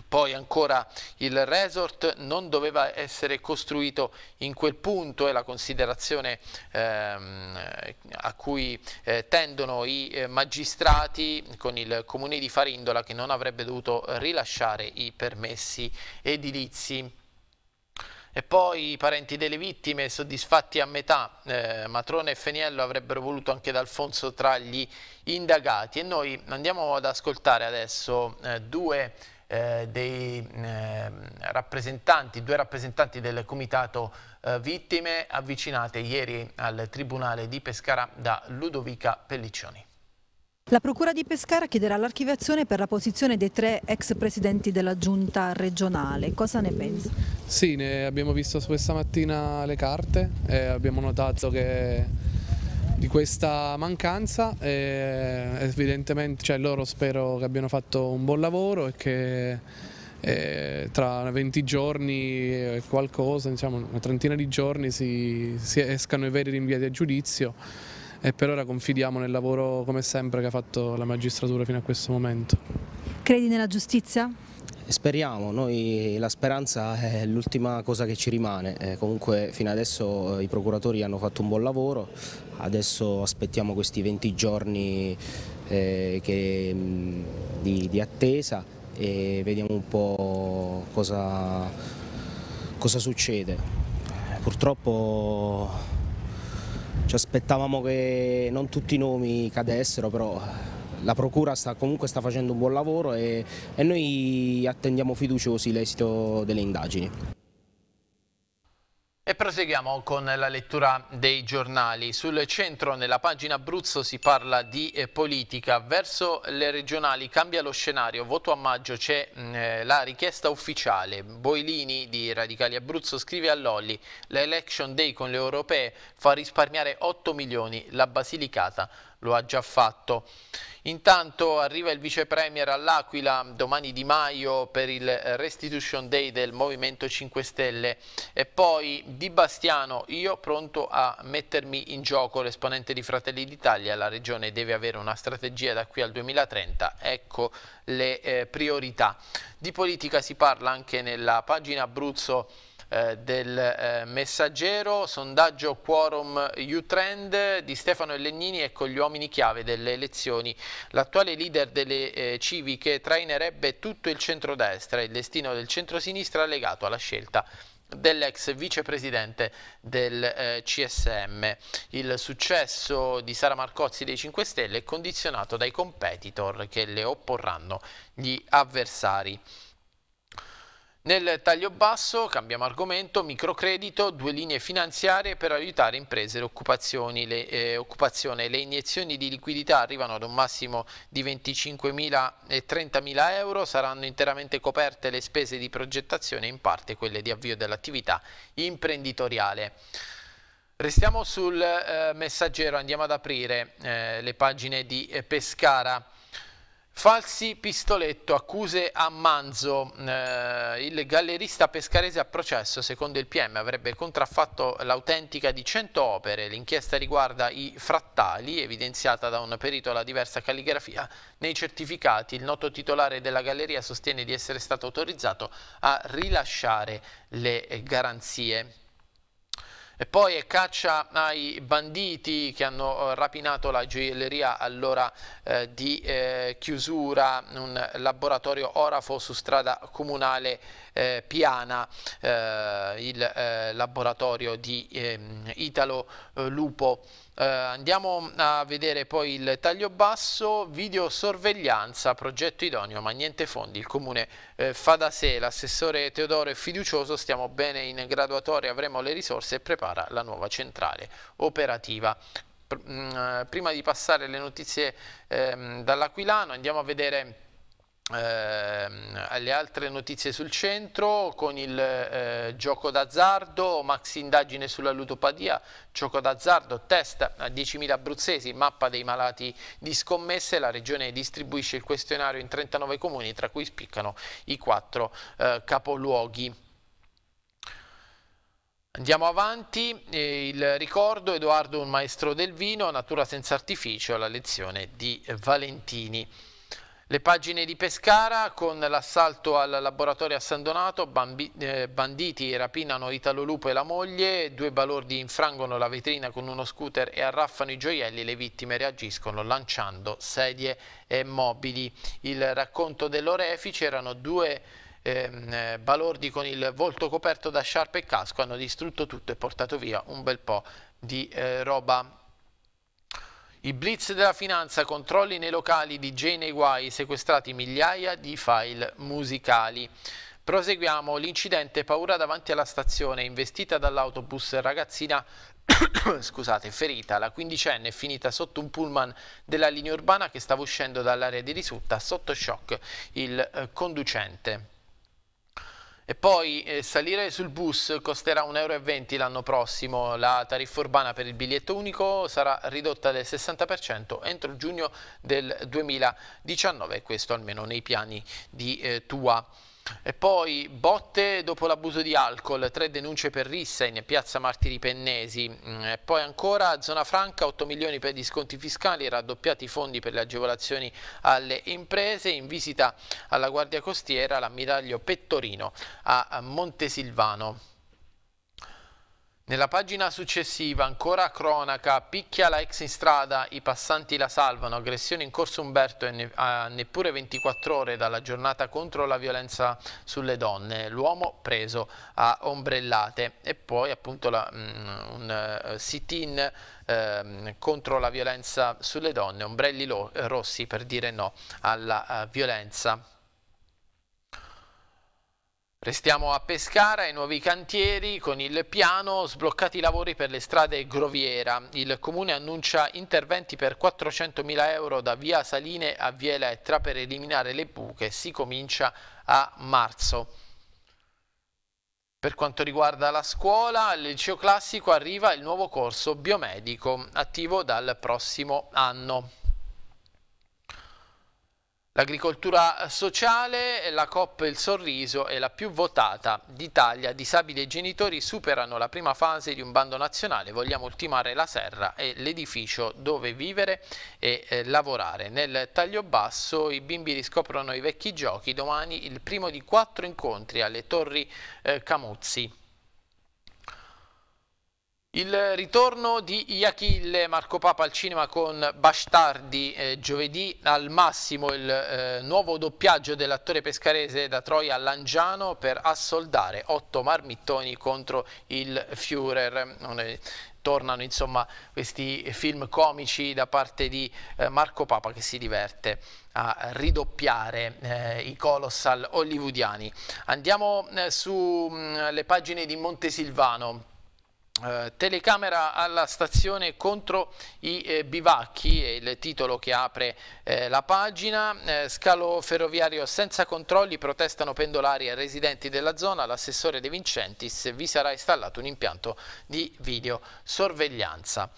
poi ancora il resort non doveva essere costruito in quel punto, è la considerazione ehm, a cui eh, tendono i eh, magistrati con il comune di Farindola che non avrebbe dovuto rilasciare i permessi edilizi. E poi i parenti delle vittime soddisfatti a metà, eh, Matrone e Feniello avrebbero voluto anche D'Alfonso tra gli indagati. E noi andiamo ad ascoltare adesso eh, due eh, dei eh, rappresentanti, due rappresentanti del comitato eh, vittime avvicinate ieri al Tribunale di Pescara da Ludovica Pelliccioni. La Procura di Pescara chiederà l'archiviazione per la posizione dei tre ex presidenti della giunta regionale. Cosa ne pensa? Sì, ne abbiamo visto questa mattina le carte e abbiamo notato che di questa mancanza eh, evidentemente cioè, loro spero che abbiano fatto un buon lavoro e che eh, tra 20 giorni e qualcosa, diciamo, una trentina di giorni si, si escano i veri rinviati a giudizio e per ora confidiamo nel lavoro come sempre che ha fatto la magistratura fino a questo momento. Credi nella giustizia? Speriamo, noi la speranza è l'ultima cosa che ci rimane, eh, comunque fino adesso eh, i procuratori hanno fatto un buon lavoro, adesso aspettiamo questi 20 giorni eh, che, di, di, attesa e vediamo un po' cosa, cosa succede. Purtroppo ci aspettavamo che non tutti i nomi cadessero, però la Procura sta, comunque sta facendo un buon lavoro e, e noi attendiamo fiduciosi l'esito delle indagini. E proseguiamo con la lettura dei giornali. Sul centro, nella pagina Abruzzo, si parla di eh, politica. Verso le regionali cambia lo scenario. Voto a maggio c'è mm, eh, la richiesta ufficiale. Boilini di Radicali Abruzzo scrive a Lolli l'election day con le europee fa risparmiare 8 milioni. La Basilicata lo ha già fatto. Intanto arriva il vice premier all'Aquila, domani Di Maio per il eh, Restitution Day del Movimento 5 Stelle e poi Di Bastiano, io pronto a mettermi in gioco, l'esponente di Fratelli d'Italia, la regione deve avere una strategia da qui al 2030, ecco le eh, priorità. Di politica si parla anche nella pagina Abruzzo eh, del eh, Messaggero, sondaggio Quorum U-Trend di Stefano Ellegnini e con gli uomini chiave delle elezioni. L'attuale leader delle eh, civiche trainerebbe tutto il centrodestra e il destino del centrosinistra legato alla scelta dell'ex vicepresidente del eh, CSM. Il successo di Sara Marcozzi dei 5 Stelle è condizionato dai competitor che le opporranno gli avversari. Nel taglio basso cambiamo argomento, microcredito, due linee finanziarie per aiutare imprese e occupazioni. Le, eh, occupazione. Le iniezioni di liquidità arrivano ad un massimo di 25.000 e 30.000 euro, saranno interamente coperte le spese di progettazione e in parte quelle di avvio dell'attività imprenditoriale. Restiamo sul eh, messaggero, andiamo ad aprire eh, le pagine di eh, Pescara. Falsi pistoletto, accuse a Manzo, eh, il gallerista pescarese a processo, secondo il PM, avrebbe contraffatto l'autentica di 100 opere. L'inchiesta riguarda i frattali, evidenziata da un perito alla diversa calligrafia. Nei certificati il noto titolare della galleria sostiene di essere stato autorizzato a rilasciare le garanzie. E poi caccia ai banditi che hanno eh, rapinato la gioielleria all'ora eh, di eh, chiusura, un laboratorio Orafo su strada comunale eh, Piana, eh, il eh, laboratorio di ehm, Italo eh, Lupo. andiamo a vedere poi il taglio basso, videosorveglianza, progetto idoneo, ma niente fondi, il comune fa da sé, l'assessore Teodoro è fiducioso, stiamo bene in graduatoria, avremo le risorse e prepara la nuova centrale operativa mm, prima di passare alle notizie ehm, dall'Aquilano andiamo a vedere Ehm, alle altre notizie sul centro con il eh, gioco d'azzardo, max indagine sulla ludopatia, gioco d'azzardo, test a 10.000 abruzzesi, mappa dei malati di scommesse, la regione distribuisce il questionario in 39 comuni tra cui spiccano i quattro eh, capoluoghi. Andiamo avanti, eh, il ricordo Edoardo un maestro del vino, natura senza artificio, la lezione di Valentini. Le pagine di Pescara con l'assalto al laboratorio a San Donato, eh, banditi rapinano Italo Lupo e la moglie, due balordi infrangono la vetrina con uno scooter e arraffano i gioielli, le vittime reagiscono lanciando sedie e mobili. Il racconto dell'orefice erano due ehm, eh, balordi con il volto coperto da sciarpe e casco, hanno distrutto tutto e portato via un bel po' di eh, roba i blitz della finanza, controlli nei locali di Jane e Guai, sequestrati migliaia di file musicali. Proseguiamo l'incidente paura davanti alla stazione, investita dall'autobus ragazzina scusate, ferita, la quindicenne è finita sotto un pullman della linea urbana che stava uscendo dall'area di risulta sotto shock il eh, conducente. E poi eh, salire sul bus costerà 1,20 euro l'anno prossimo, la tariffa urbana per il biglietto unico sarà ridotta del 60% entro giugno del 2019, questo almeno nei piani di eh, Tua. E poi botte dopo l'abuso di alcol, tre denunce per rissa in piazza Martiri Pennesi. Mm, e poi ancora zona franca, 8 milioni per gli sconti fiscali, raddoppiati i fondi per le agevolazioni alle imprese. In visita alla Guardia Costiera l'ammiraglio Pettorino a Montesilvano. Nella pagina successiva, ancora cronaca, picchia la ex in strada, i passanti la salvano, aggressione in corso Umberto a neppure 24 ore dalla giornata contro la violenza sulle donne, l'uomo preso a ombrellate e poi appunto la, mh, mm, un uh, sit-in eh, contro la violenza sulle donne, ombrelli rossi per dire no alla uh, violenza Restiamo a Pescara, i nuovi cantieri con il piano, sbloccati i lavori per le strade Groviera. Il comune annuncia interventi per 400.000 euro da via Saline a via Elettra per eliminare le buche. Si comincia a marzo. Per quanto riguarda la scuola, al liceo classico arriva il nuovo corso biomedico, attivo dal prossimo anno. L'agricoltura sociale, la Coppa Il Sorriso è la più votata d'Italia. Disabili e genitori superano la prima fase di un bando nazionale. Vogliamo ultimare la serra e l'edificio dove vivere e eh, lavorare. Nel taglio basso i bimbi riscoprono i vecchi giochi. Domani il primo di quattro incontri alle Torri eh, Camuzzi. Il ritorno di Iachille, Marco Papa al cinema con Bastardi, eh, giovedì al massimo il eh, nuovo doppiaggio dell'attore pescarese da Troia a Langiano per assoldare otto marmittoni contro il Führer tornano insomma questi film comici da parte di eh, Marco Papa che si diverte a ridoppiare eh, i colossal hollywoodiani. Andiamo eh, sulle mm, pagine di Montesilvano eh, telecamera alla stazione contro i eh, bivacchi, è il titolo che apre eh, la pagina, eh, scalo ferroviario senza controlli, protestano pendolari e residenti della zona, l'assessore De Vincentis vi sarà installato un impianto di videosorveglianza.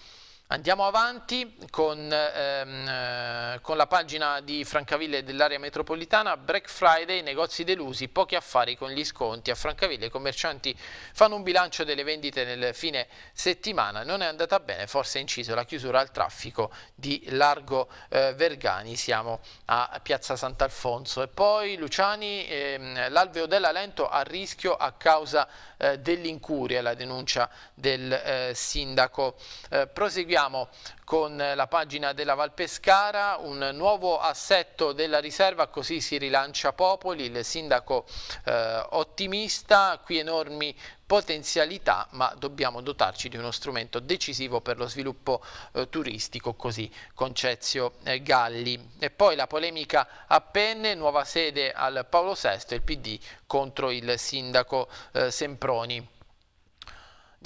Andiamo avanti con, ehm, eh, con, la pagina di Francaville dell'area metropolitana, Black Friday, negozi delusi, pochi affari con gli sconti. A Francaville i commercianti fanno un bilancio delle vendite nel fine settimana, non è andata bene, forse è inciso la chiusura al traffico di Largo eh, Vergani, siamo a Piazza Sant'Alfonso. E poi Luciani, ehm, l'alveo della Lento a rischio a causa di eh, dell'incuria, la denuncia del eh, sindaco. Eh, proseguiamo con la pagina della Valpescara, un nuovo assetto della riserva, così si rilancia Popoli, il sindaco eh, ottimista, qui enormi potenzialità, ma dobbiamo dotarci di uno strumento decisivo per lo sviluppo eh, turistico, così Concezio eh, Galli. E poi la polemica a penne, nuova sede al Paolo VI, il PD contro il sindaco eh, Semproni.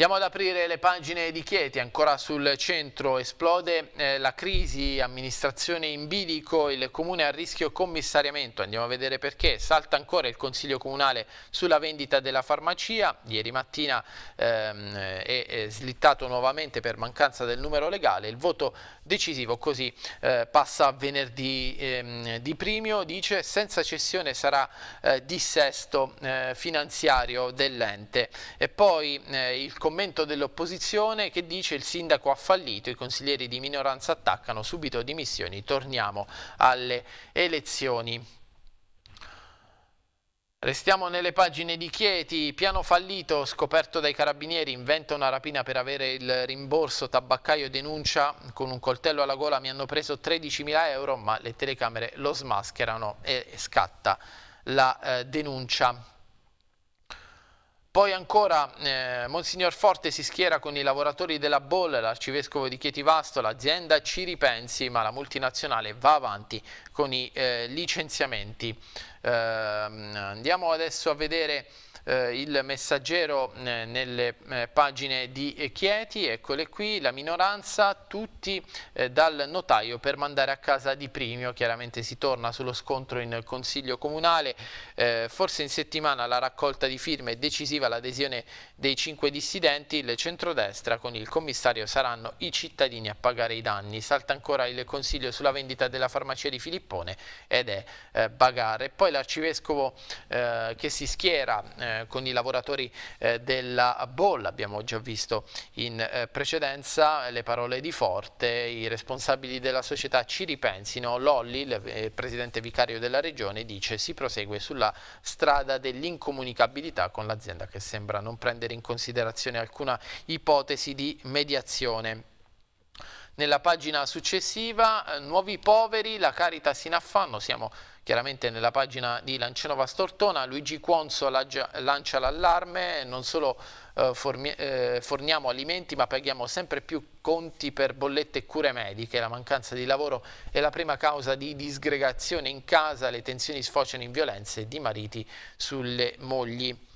Andiamo ad aprire le pagine di Chieti, ancora sul centro esplode eh, la crisi, amministrazione in bilico, il comune a rischio commissariamento, andiamo a vedere perché, salta ancora il consiglio comunale sulla vendita della farmacia, ieri mattina ehm, è, è, slittato nuovamente per mancanza del numero legale, il voto decisivo così eh, passa a venerdì ehm, di primio, dice senza cessione sarà eh, dissesto eh, finanziario dell'ente e poi eh, il comune commento dell'opposizione che dice il sindaco ha fallito, i consiglieri di minoranza attaccano subito dimissioni, torniamo alle elezioni. Restiamo nelle pagine di Chieti, piano fallito scoperto dai carabinieri, inventa una rapina per avere il rimborso, tabaccaio denuncia con un coltello alla gola mi hanno preso 13.000 euro ma le telecamere lo smascherano e scatta la eh, denuncia. Poi ancora eh, Monsignor Forte si schiera con i lavoratori della Boll, l'arcivescovo di Chietivasto, l'azienda ci ripensi, ma la multinazionale va avanti con i eh, licenziamenti. Eh, andiamo adesso a vedere eh, il messaggero eh, nelle eh, pagine di Chieti, eccole qui, la minoranza, tutti eh, dal notaio per mandare a casa di Primio, chiaramente si torna sullo scontro in Consiglio Comunale, eh, forse in settimana la raccolta di firme è decisiva, l'adesione dei cinque dissidenti, il centrodestra con il commissario saranno i cittadini a pagare i danni, salta ancora il Consiglio sulla vendita della farmacia di Filippone ed è eh, Bagare, poi l'arcivescovo che si schiera con i lavoratori eh, della Boll, abbiamo già visto in eh, precedenza eh, le parole di Forte, i responsabili della società ci ripensino, Lolli, il eh, presidente vicario della regione, dice si prosegue sulla strada dell'incomunicabilità con l'azienda che sembra non prendere in considerazione alcuna ipotesi di mediazione. Nella pagina successiva, eh, Nuovi poveri, la carità in affanno, siamo chiaramente nella pagina di Lancenova Stortona, Luigi Quonso lancia l'allarme, non solo eh, eh, forniamo alimenti ma paghiamo sempre più conti per bollette e cure mediche, la mancanza di lavoro è la prima causa di disgregazione in casa, le tensioni sfociano in violenze di mariti sulle mogli.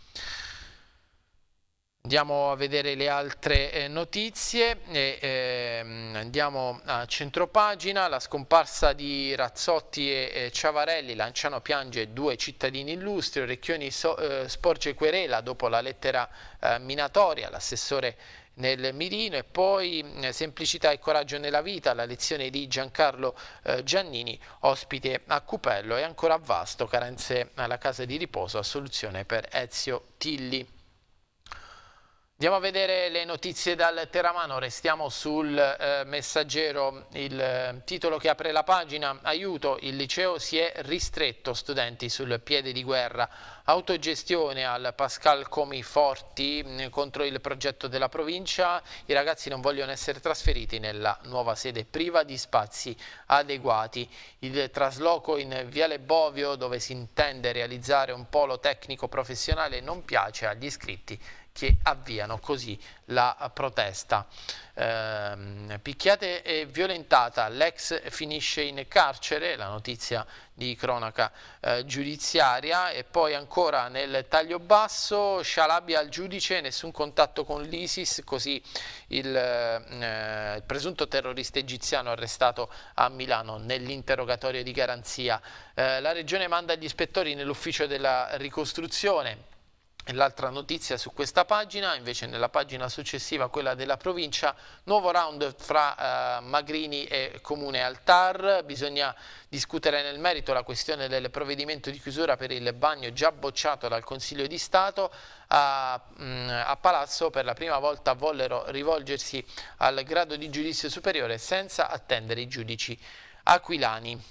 Andiamo a vedere le altre eh, notizie, e, ehm, andiamo a centropagina, la scomparsa di Razzotti e, e Ciavarelli, Lanciano piange due cittadini illustri, Orecchioni so, eh, sporge querela dopo la lettera eh, minatoria, l'assessore nel mirino e poi mm, semplicità e coraggio nella vita, la lezione di Giancarlo eh, Giannini, ospite a Cupello e ancora a Vasto, carenze alla casa di riposo, assoluzione per Ezio Tilli. Andiamo a vedere le notizie dal Teramano, restiamo sul eh, messaggero, il eh, titolo che apre la pagina, aiuto, il liceo si è ristretto, studenti sul piede di guerra, autogestione al Pascal Comiforti mh, mm, contro il progetto della provincia, i ragazzi non vogliono essere trasferiti nella nuova sede priva di spazi adeguati, il trasloco in Viale Bovio dove si intende realizzare un polo tecnico professionale non piace agli iscritti che avviano così la protesta. Eh, picchiata e violentata, l'ex finisce in carcere, la notizia di cronaca eh, giudiziaria e poi ancora nel taglio basso, Scialabia al giudice, nessun contatto con l'ISIS, così il, eh, il, presunto terrorista egiziano arrestato a Milano nell'interrogatorio di garanzia. Eh, la regione manda gli ispettori nell'ufficio della ricostruzione, L'altra notizia su questa pagina, invece nella pagina successiva, quella della provincia, nuovo round fra eh, Magrini e Comune Altar, bisogna discutere nel merito la questione del provvedimento di chiusura per il bagno già bocciato dal Consiglio di Stato, a, mh, mm, a Palazzo per la prima volta vollero rivolgersi al grado di giudizio superiore senza attendere i giudici aquilani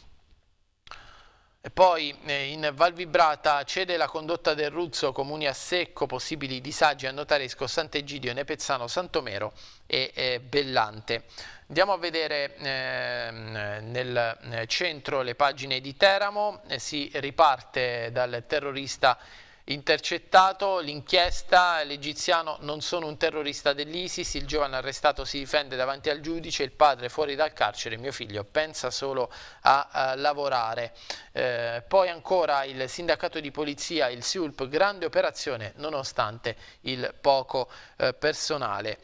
poi eh, in Val Vibrata cede la condotta del Ruzzo, comuni a secco, possibili disagi a Notaresco, Sant'Egidio, Nepezzano, Santomero e eh, Bellante. Andiamo a vedere ehm, nel centro le pagine di Teramo, eh, si riparte dal terrorista intercettato, l'inchiesta, l'egiziano non sono un terrorista dell'ISIS, il giovane arrestato si difende davanti al giudice, il padre fuori dal carcere, mio figlio pensa solo a, a eh, lavorare. Eh, poi ancora il sindacato di polizia, il SIULP, grande operazione nonostante il poco eh, personale.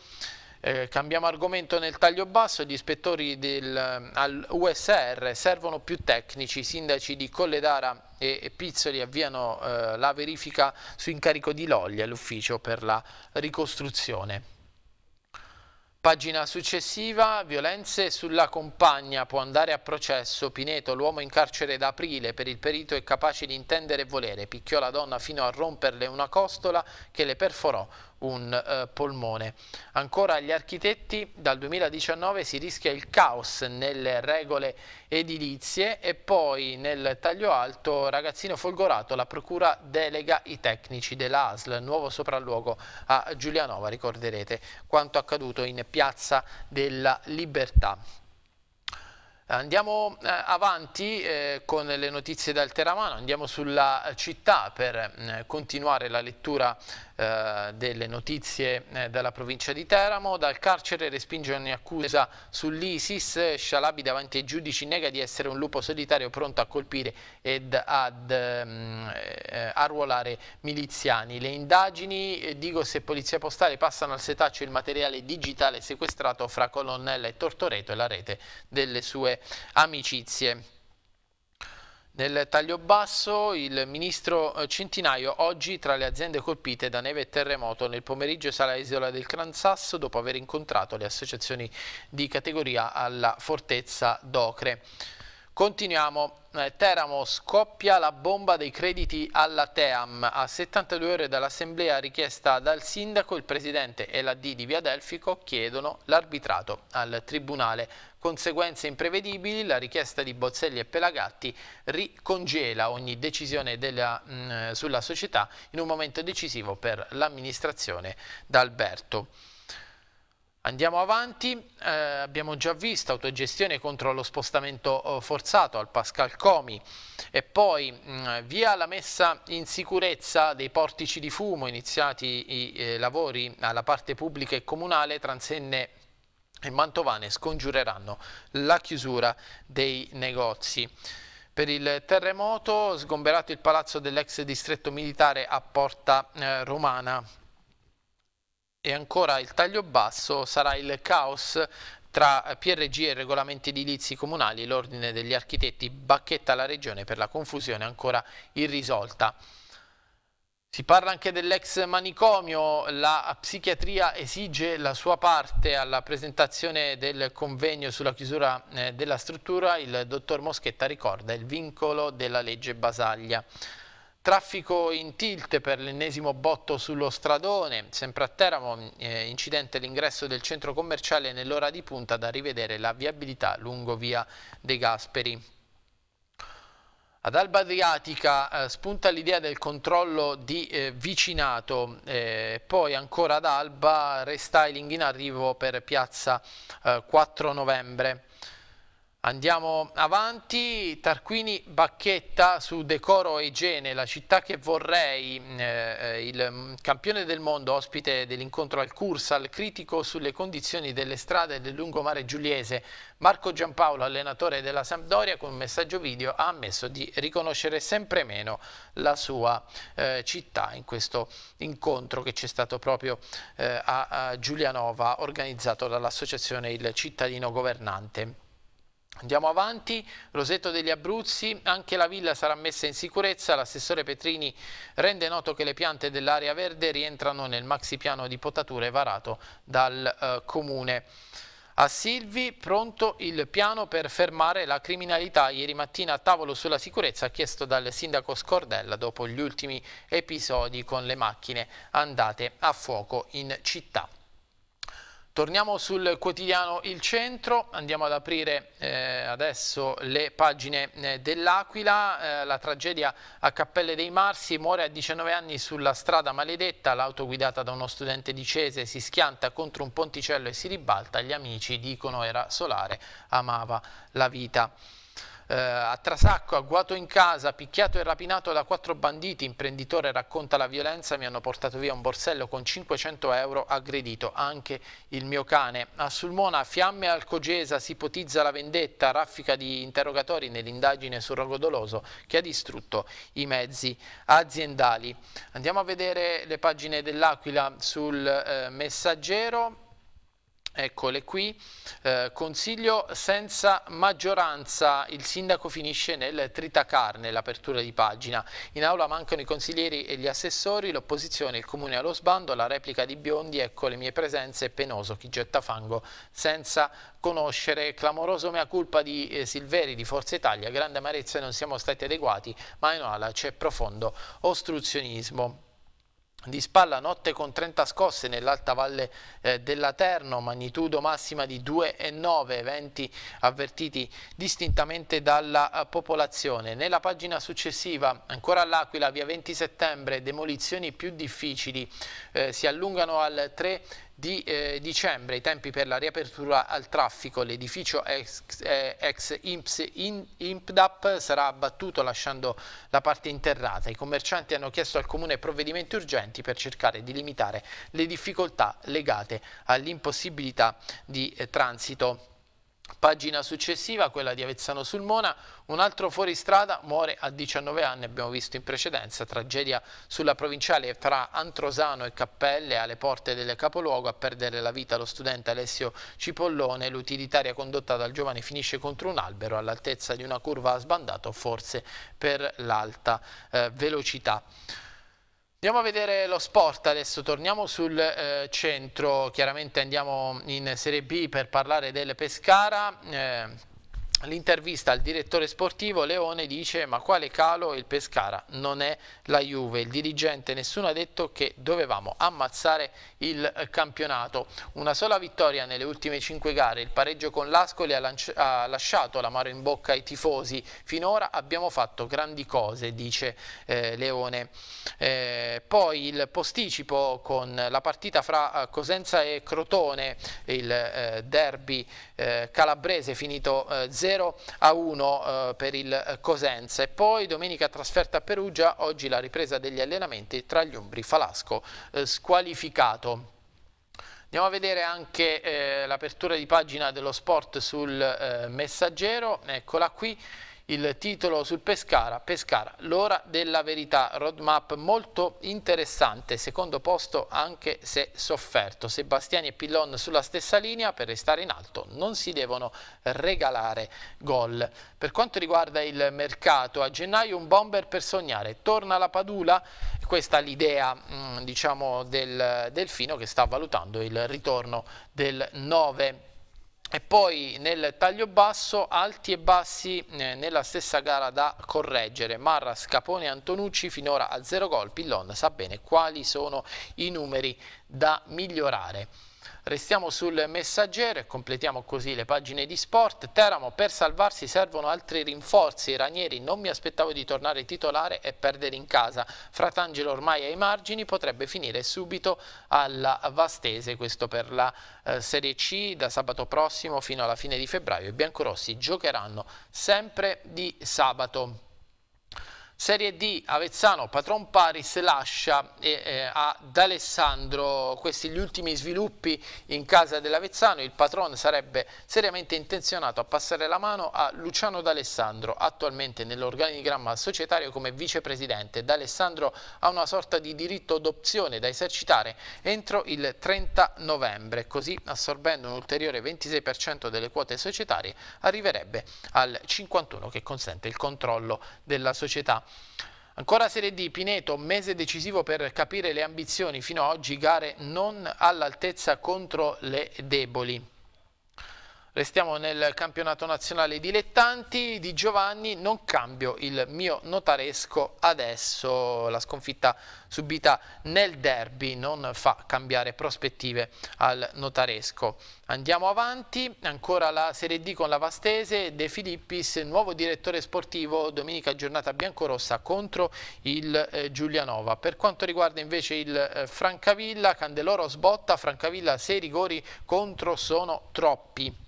Eh, cambiamo argomento nel taglio basso, gli ispettori dell'USR eh, servono più tecnici, i sindaci di Colledara e, Pizzoli avviano eh, la verifica su incarico di Loglia, l'ufficio per la ricostruzione. Pagina successiva, violenze sulla compagna, può andare a processo, Pineto, l'uomo in carcere da aprile, per il perito è capace di intendere e volere, picchiò la donna fino a romperle una costola che le perforò, un eh, polmone. Ancora agli architetti, dal 2019 si rischia il caos nelle regole edilizie e poi nel taglio alto ragazzino folgorato, la procura delega i tecnici dell'ASL, nuovo sopralluogo a Giulianova, ricorderete quanto accaduto in Piazza della Libertà. Andiamo eh, avanti eh, con le notizie dal Teramano, andiamo sulla città per mm, continuare la lettura eh, delle notizie eh, dalla provincia di Teramo, dal carcere respinge ogni accusa sull'ISIS, Scialabi davanti ai giudici nega di essere un lupo solitario pronto a colpire ed ad ehm, arruolare miliziani. Le indagini, eh, dico se Polizia Postale passano al setaccio il materiale digitale sequestrato fra Colonnella e Tortoreto e la rete delle sue amicizie. Nel taglio basso il ministro eh, Centinaio oggi tra le aziende colpite da neve e terremoto nel pomeriggio sarà Isola del Gran Sasso dopo aver incontrato le associazioni di categoria alla fortezza d'Ocre. Continuiamo. Eh, Teramo scoppia la bomba dei crediti alla Team. A 72 ore dall'assemblea richiesta dal sindaco, il presidente e la D di Via Delfico chiedono l'arbitrato al tribunale conseguenze imprevedibili, la richiesta di Bozzelli e Pelagatti ricongela ogni decisione della, mh, mm, sulla società in un momento decisivo per l'amministrazione d'Alberto. Andiamo avanti, eh, abbiamo già visto autogestione contro lo spostamento oh, forzato al Pascal Comi e poi mh, mm, via la messa in sicurezza dei portici di fumo, iniziati i eh, lavori alla parte pubblica e comunale, transenne e Mantovane scongiureranno la chiusura dei negozi. Per il terremoto sgomberato il palazzo dell'ex distretto militare a Porta eh, Romana e ancora il taglio basso sarà il caos tra PRG e regolamenti edilizi comunali, l'ordine degli architetti bacchetta la regione per la confusione ancora irrisolta. Si parla anche dell'ex manicomio, la psichiatria esige la sua parte alla presentazione del convegno sulla chiusura eh, della struttura, il dottor Moschetta ricorda il vincolo della legge Basaglia. Traffico in tilt per l'ennesimo botto sullo stradone, sempre a Teramo, eh, incidente all'ingresso del centro commerciale nell'ora di punta da rivedere la viabilità lungo via De Gasperi. Ad Alba Adriatica eh, spunta l'idea del controllo di eh, vicinato, eh, poi ancora ad Alba restyling in arrivo per piazza 4 eh, novembre. Andiamo avanti, Tarquini Bacchetta su Decoro e Igiene, la città che vorrei, mm, eh, il mm, campione del mondo, ospite dell'incontro al Cursal, critico sulle condizioni delle strade del lungomare giuliese. Marco Giampaolo, allenatore della Sampdoria, con un messaggio video ha ammesso di riconoscere sempre meno la sua eh, città in questo incontro che c'è stato proprio eh, a, a Giulianova organizzato dall'associazione Il Cittadino Governante. Andiamo avanti, Rosetto degli Abruzzi, anche la villa sarà messa in sicurezza, l'assessore Petrini rende noto che le piante dell'area verde rientrano nel maxipiano di potature varato dal eh, comune. A Silvi pronto il piano per fermare la criminalità. Ieri mattina a tavolo sulla sicurezza chiesto dal sindaco Scordella dopo gli ultimi episodi con le macchine andate a fuoco in città. Torniamo sul quotidiano Il Centro, andiamo ad aprire eh, adesso le pagine eh, dell'Aquila, eh, la tragedia a Cappelle dei Marsi, muore a 19 anni sulla strada maledetta, l'auto guidata da uno studente di Cese si schianta contro un ponticello e si ribalta, gli amici dicono era solare, amava la vita eh, a Trasacco, agguato in casa, picchiato e rapinato da quattro banditi, imprenditore racconta la violenza, mi hanno portato via un borsello con 500 euro, aggredito anche il mio cane. A Sulmona, fiamme al Cogesa, si ipotizza la vendetta, raffica di interrogatori nell'indagine sul Rogodoloso che ha distrutto i mezzi aziendali. Andiamo a vedere le pagine dell'Aquila sul eh, messaggero. Eccole qui, eh, consiglio senza maggioranza, il sindaco finisce nel tritacarne l'apertura di pagina. In aula mancano i consiglieri e gli assessori, l'opposizione, il comune allo sbando, la replica di Biondi, ecco le mie presenze, è penoso chi getta fango senza conoscere, clamoroso mea culpa di eh, Silveri di Forza Italia, grande amarezza non siamo stati adeguati, ma in aula c'è profondo ostruzionismo di spalla notte con 30 scosse nell'alta valle eh, della Terno, magnitudo massima di 2,9, eventi avvertiti distintamente dalla eh, popolazione. Nella pagina successiva, ancora all'Aquila, via 20 settembre, demolizioni più difficili, eh, si allungano al 3 di eh, dicembre i tempi per la riapertura al traffico. L'edificio ex, eh, ex IMPS, in, IMPDAP sarà abbattuto lasciando la parte interrata. I commercianti hanno chiesto al Comune provvedimenti urgenti per cercare di limitare le difficoltà legate all'impossibilità di eh, transito Pagina successiva, quella di Avezzano Sulmona, un altro fuoristrada muore a 19 anni, abbiamo visto in precedenza, tragedia sulla provinciale tra Antrosano e Cappelle alle porte del capoluogo, a perdere la vita lo studente Alessio Cipollone, l'utilitaria condotta dal giovane finisce contro un albero all'altezza di una curva ha sbandato forse per l'alta eh, velocità. Andiamo a vedere lo sport adesso, torniamo sul eh, centro, chiaramente andiamo in Serie B per parlare del Pescara. Eh, L'intervista al direttore sportivo Leone dice ma quale calo il Pescara non è la Juve, il dirigente nessuno ha detto che dovevamo ammazzare il campionato. Una sola vittoria nelle ultime cinque gare, il pareggio con l'Ascoli ha, ha lasciato l'amaro in bocca ai tifosi. Finora abbiamo fatto grandi cose, dice eh, Leone. Eh, poi il posticipo con la partita fra eh, Cosenza e Crotone, il eh, derby eh, calabrese finito 0 eh, a 1 per il Cosenza. E poi domenica trasferta a Perugia, oggi la ripresa degli allenamenti tra gli Umbri Falasco squalificato. Andiamo a vedere anche eh, l'apertura di pagina dello sport sul eh, messaggero, eccola qui il titolo sul Pescara, Pescara, l'ora della verità, roadmap molto interessante, secondo posto anche se sofferto. Sebastiani e Pillon sulla stessa linea, per restare in alto non si devono regalare gol. Per quanto riguarda il mercato, a gennaio un bomber per sognare, torna la Padula, questa è l'idea mm, diciamo, del Delfino che sta valutando il ritorno del 9 e poi nel taglio basso alti e bassi eh, nella stessa gara da correggere Marra, Scapone e Antonucci finora a zero gol Pillon sa bene quali sono i numeri da migliorare Restiamo sul messaggero e completiamo così le pagine di sport. Teramo per salvarsi servono altri rinforzi. Ranieri non mi aspettavo di tornare titolare e perdere in casa. Fratangelo ormai ai margini potrebbe finire subito alla Vastese. Questo per la eh, Serie C da sabato prossimo fino alla fine di febbraio. I biancorossi giocheranno sempre di sabato. Serie D Avezzano Patron Paris lascia eh, ad Alessandro questi gli ultimi sviluppi in casa dell'Avezzano, il Patron sarebbe seriamente intenzionato a passare la mano a Luciano D'Alessandro, attualmente nell'organigramma societario come vicepresidente. D'Alessandro ha una sorta di diritto d'opzione da esercitare entro il 30 novembre, così assorbendo un ulteriore 26% delle quote societarie arriverebbe al 51 che consente il controllo della società. Ancora Serie D, Pineto, mese decisivo per capire le ambizioni fino ad oggi, gare non all'altezza contro le deboli. Restiamo nel campionato nazionale dilettanti di Giovanni, non cambio il mio notaresco adesso, la sconfitta subita nel derby non fa cambiare prospettive al notaresco. Andiamo avanti, ancora la Serie D con la Vastese, De Filippis, nuovo direttore sportivo, domenica giornata biancorossa contro il eh, Giulianova. Per quanto riguarda invece il eh, Francavilla, Candeloro sbotta, Francavilla 6 rigori contro sono troppi.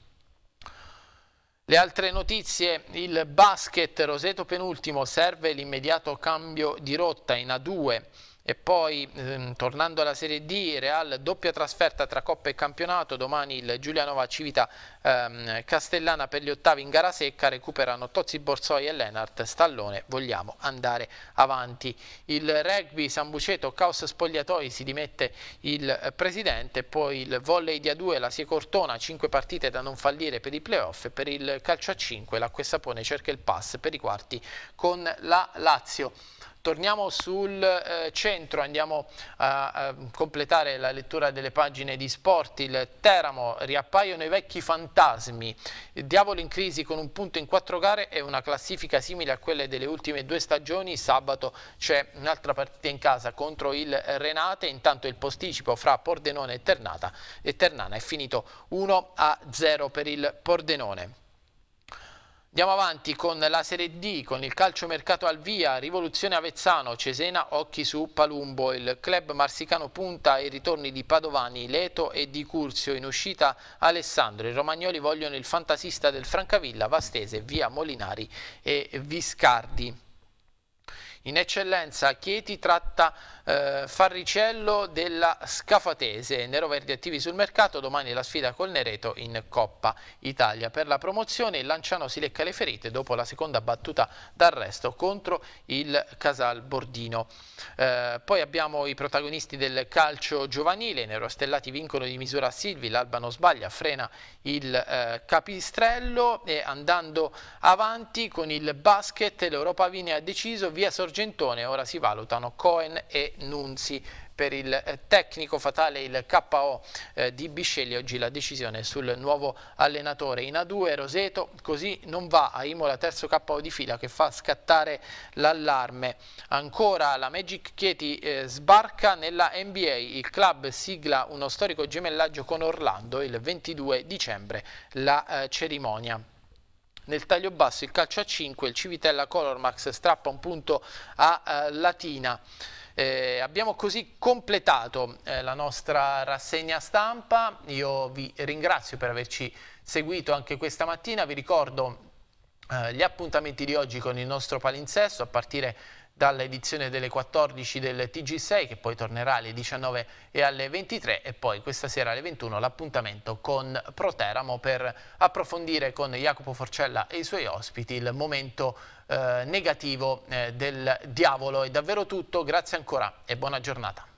Le altre notizie, il basket Roseto penultimo serve l'immediato cambio di rotta in A2 e poi ehm, tornando alla Serie D, Real doppia trasferta tra Coppa e Campionato, domani il Giulianova Civita ehm, Castellana per gli ottavi in gara secca, recuperano Tozzi Borsoi e Lennart Stallone, vogliamo andare avanti. Il rugby Sambuceto, caos spogliatoi, si dimette il presidente, poi il volley di A2, la Cortona 5 partite da non fallire per i playoff, per il calcio a 5 l'acqua Sapone cerca il pass per i quarti con la Lazio. Torniamo sul eh, centro, andiamo a, a, completare la lettura delle pagine di sport. Il Teramo riappaiono i vecchi fantasmi fantasmi. Il Diavolo in crisi con un punto in quattro gare e una classifica simile a quelle delle ultime due stagioni. Sabato c'è un'altra partita in casa contro il Renate. Intanto il posticipo fra Pordenone e Ternata e Ternana è finito 1-0 per il Pordenone. Andiamo avanti con la Serie D, con il calciomercato al via, rivoluzione Avezzano, Cesena, occhi su Palumbo, il club marsicano punta ai ritorni di Padovani, Leto e Di Curzio, in uscita Alessandro, i romagnoli vogliono il fantasista del Francavilla, Vastese, via Molinari e Viscardi. In eccellenza Chieti tratta eh, Farricello della Scafatese, Nero Verdi attivi sul mercato, domani la sfida col Nereto in Coppa Italia. Per la promozione il Lanciano si lecca le ferite dopo la seconda battuta d'arresto contro il Casal Bordino. Eh, poi abbiamo i protagonisti del calcio giovanile, i nerostellati vincono di misura Silvi, l'Alba non sbaglia, frena il eh, Capistrello e andando avanti con il basket l'Europa Vine ha deciso via Sorgentone, ora si valutano Cohen e Nunzi per il eh, tecnico fatale il KO eh, di Biscelli oggi la decisione sul nuovo allenatore in A2 Roseto così non va a Imola terzo KO di fila che fa scattare l'allarme ancora la Magic Chieti eh, sbarca nella NBA il club sigla uno storico gemellaggio con Orlando il 22 dicembre la cerimonia nel taglio basso il calcio a 5 il Civitella Colormax strappa un punto a Latina eh, abbiamo così completato eh, la nostra rassegna stampa, io vi ringrazio per averci seguito anche questa mattina, vi ricordo eh, gli appuntamenti di oggi con il nostro palinsesto a partire dall'edizione delle 14 del TG6 che poi tornerà alle 19 e alle 23 e poi questa sera alle 21 l'appuntamento con Proteramo per approfondire con Jacopo Forcella e i suoi ospiti il momento eh, negativo eh, del diavolo. È davvero tutto, grazie ancora e buona giornata.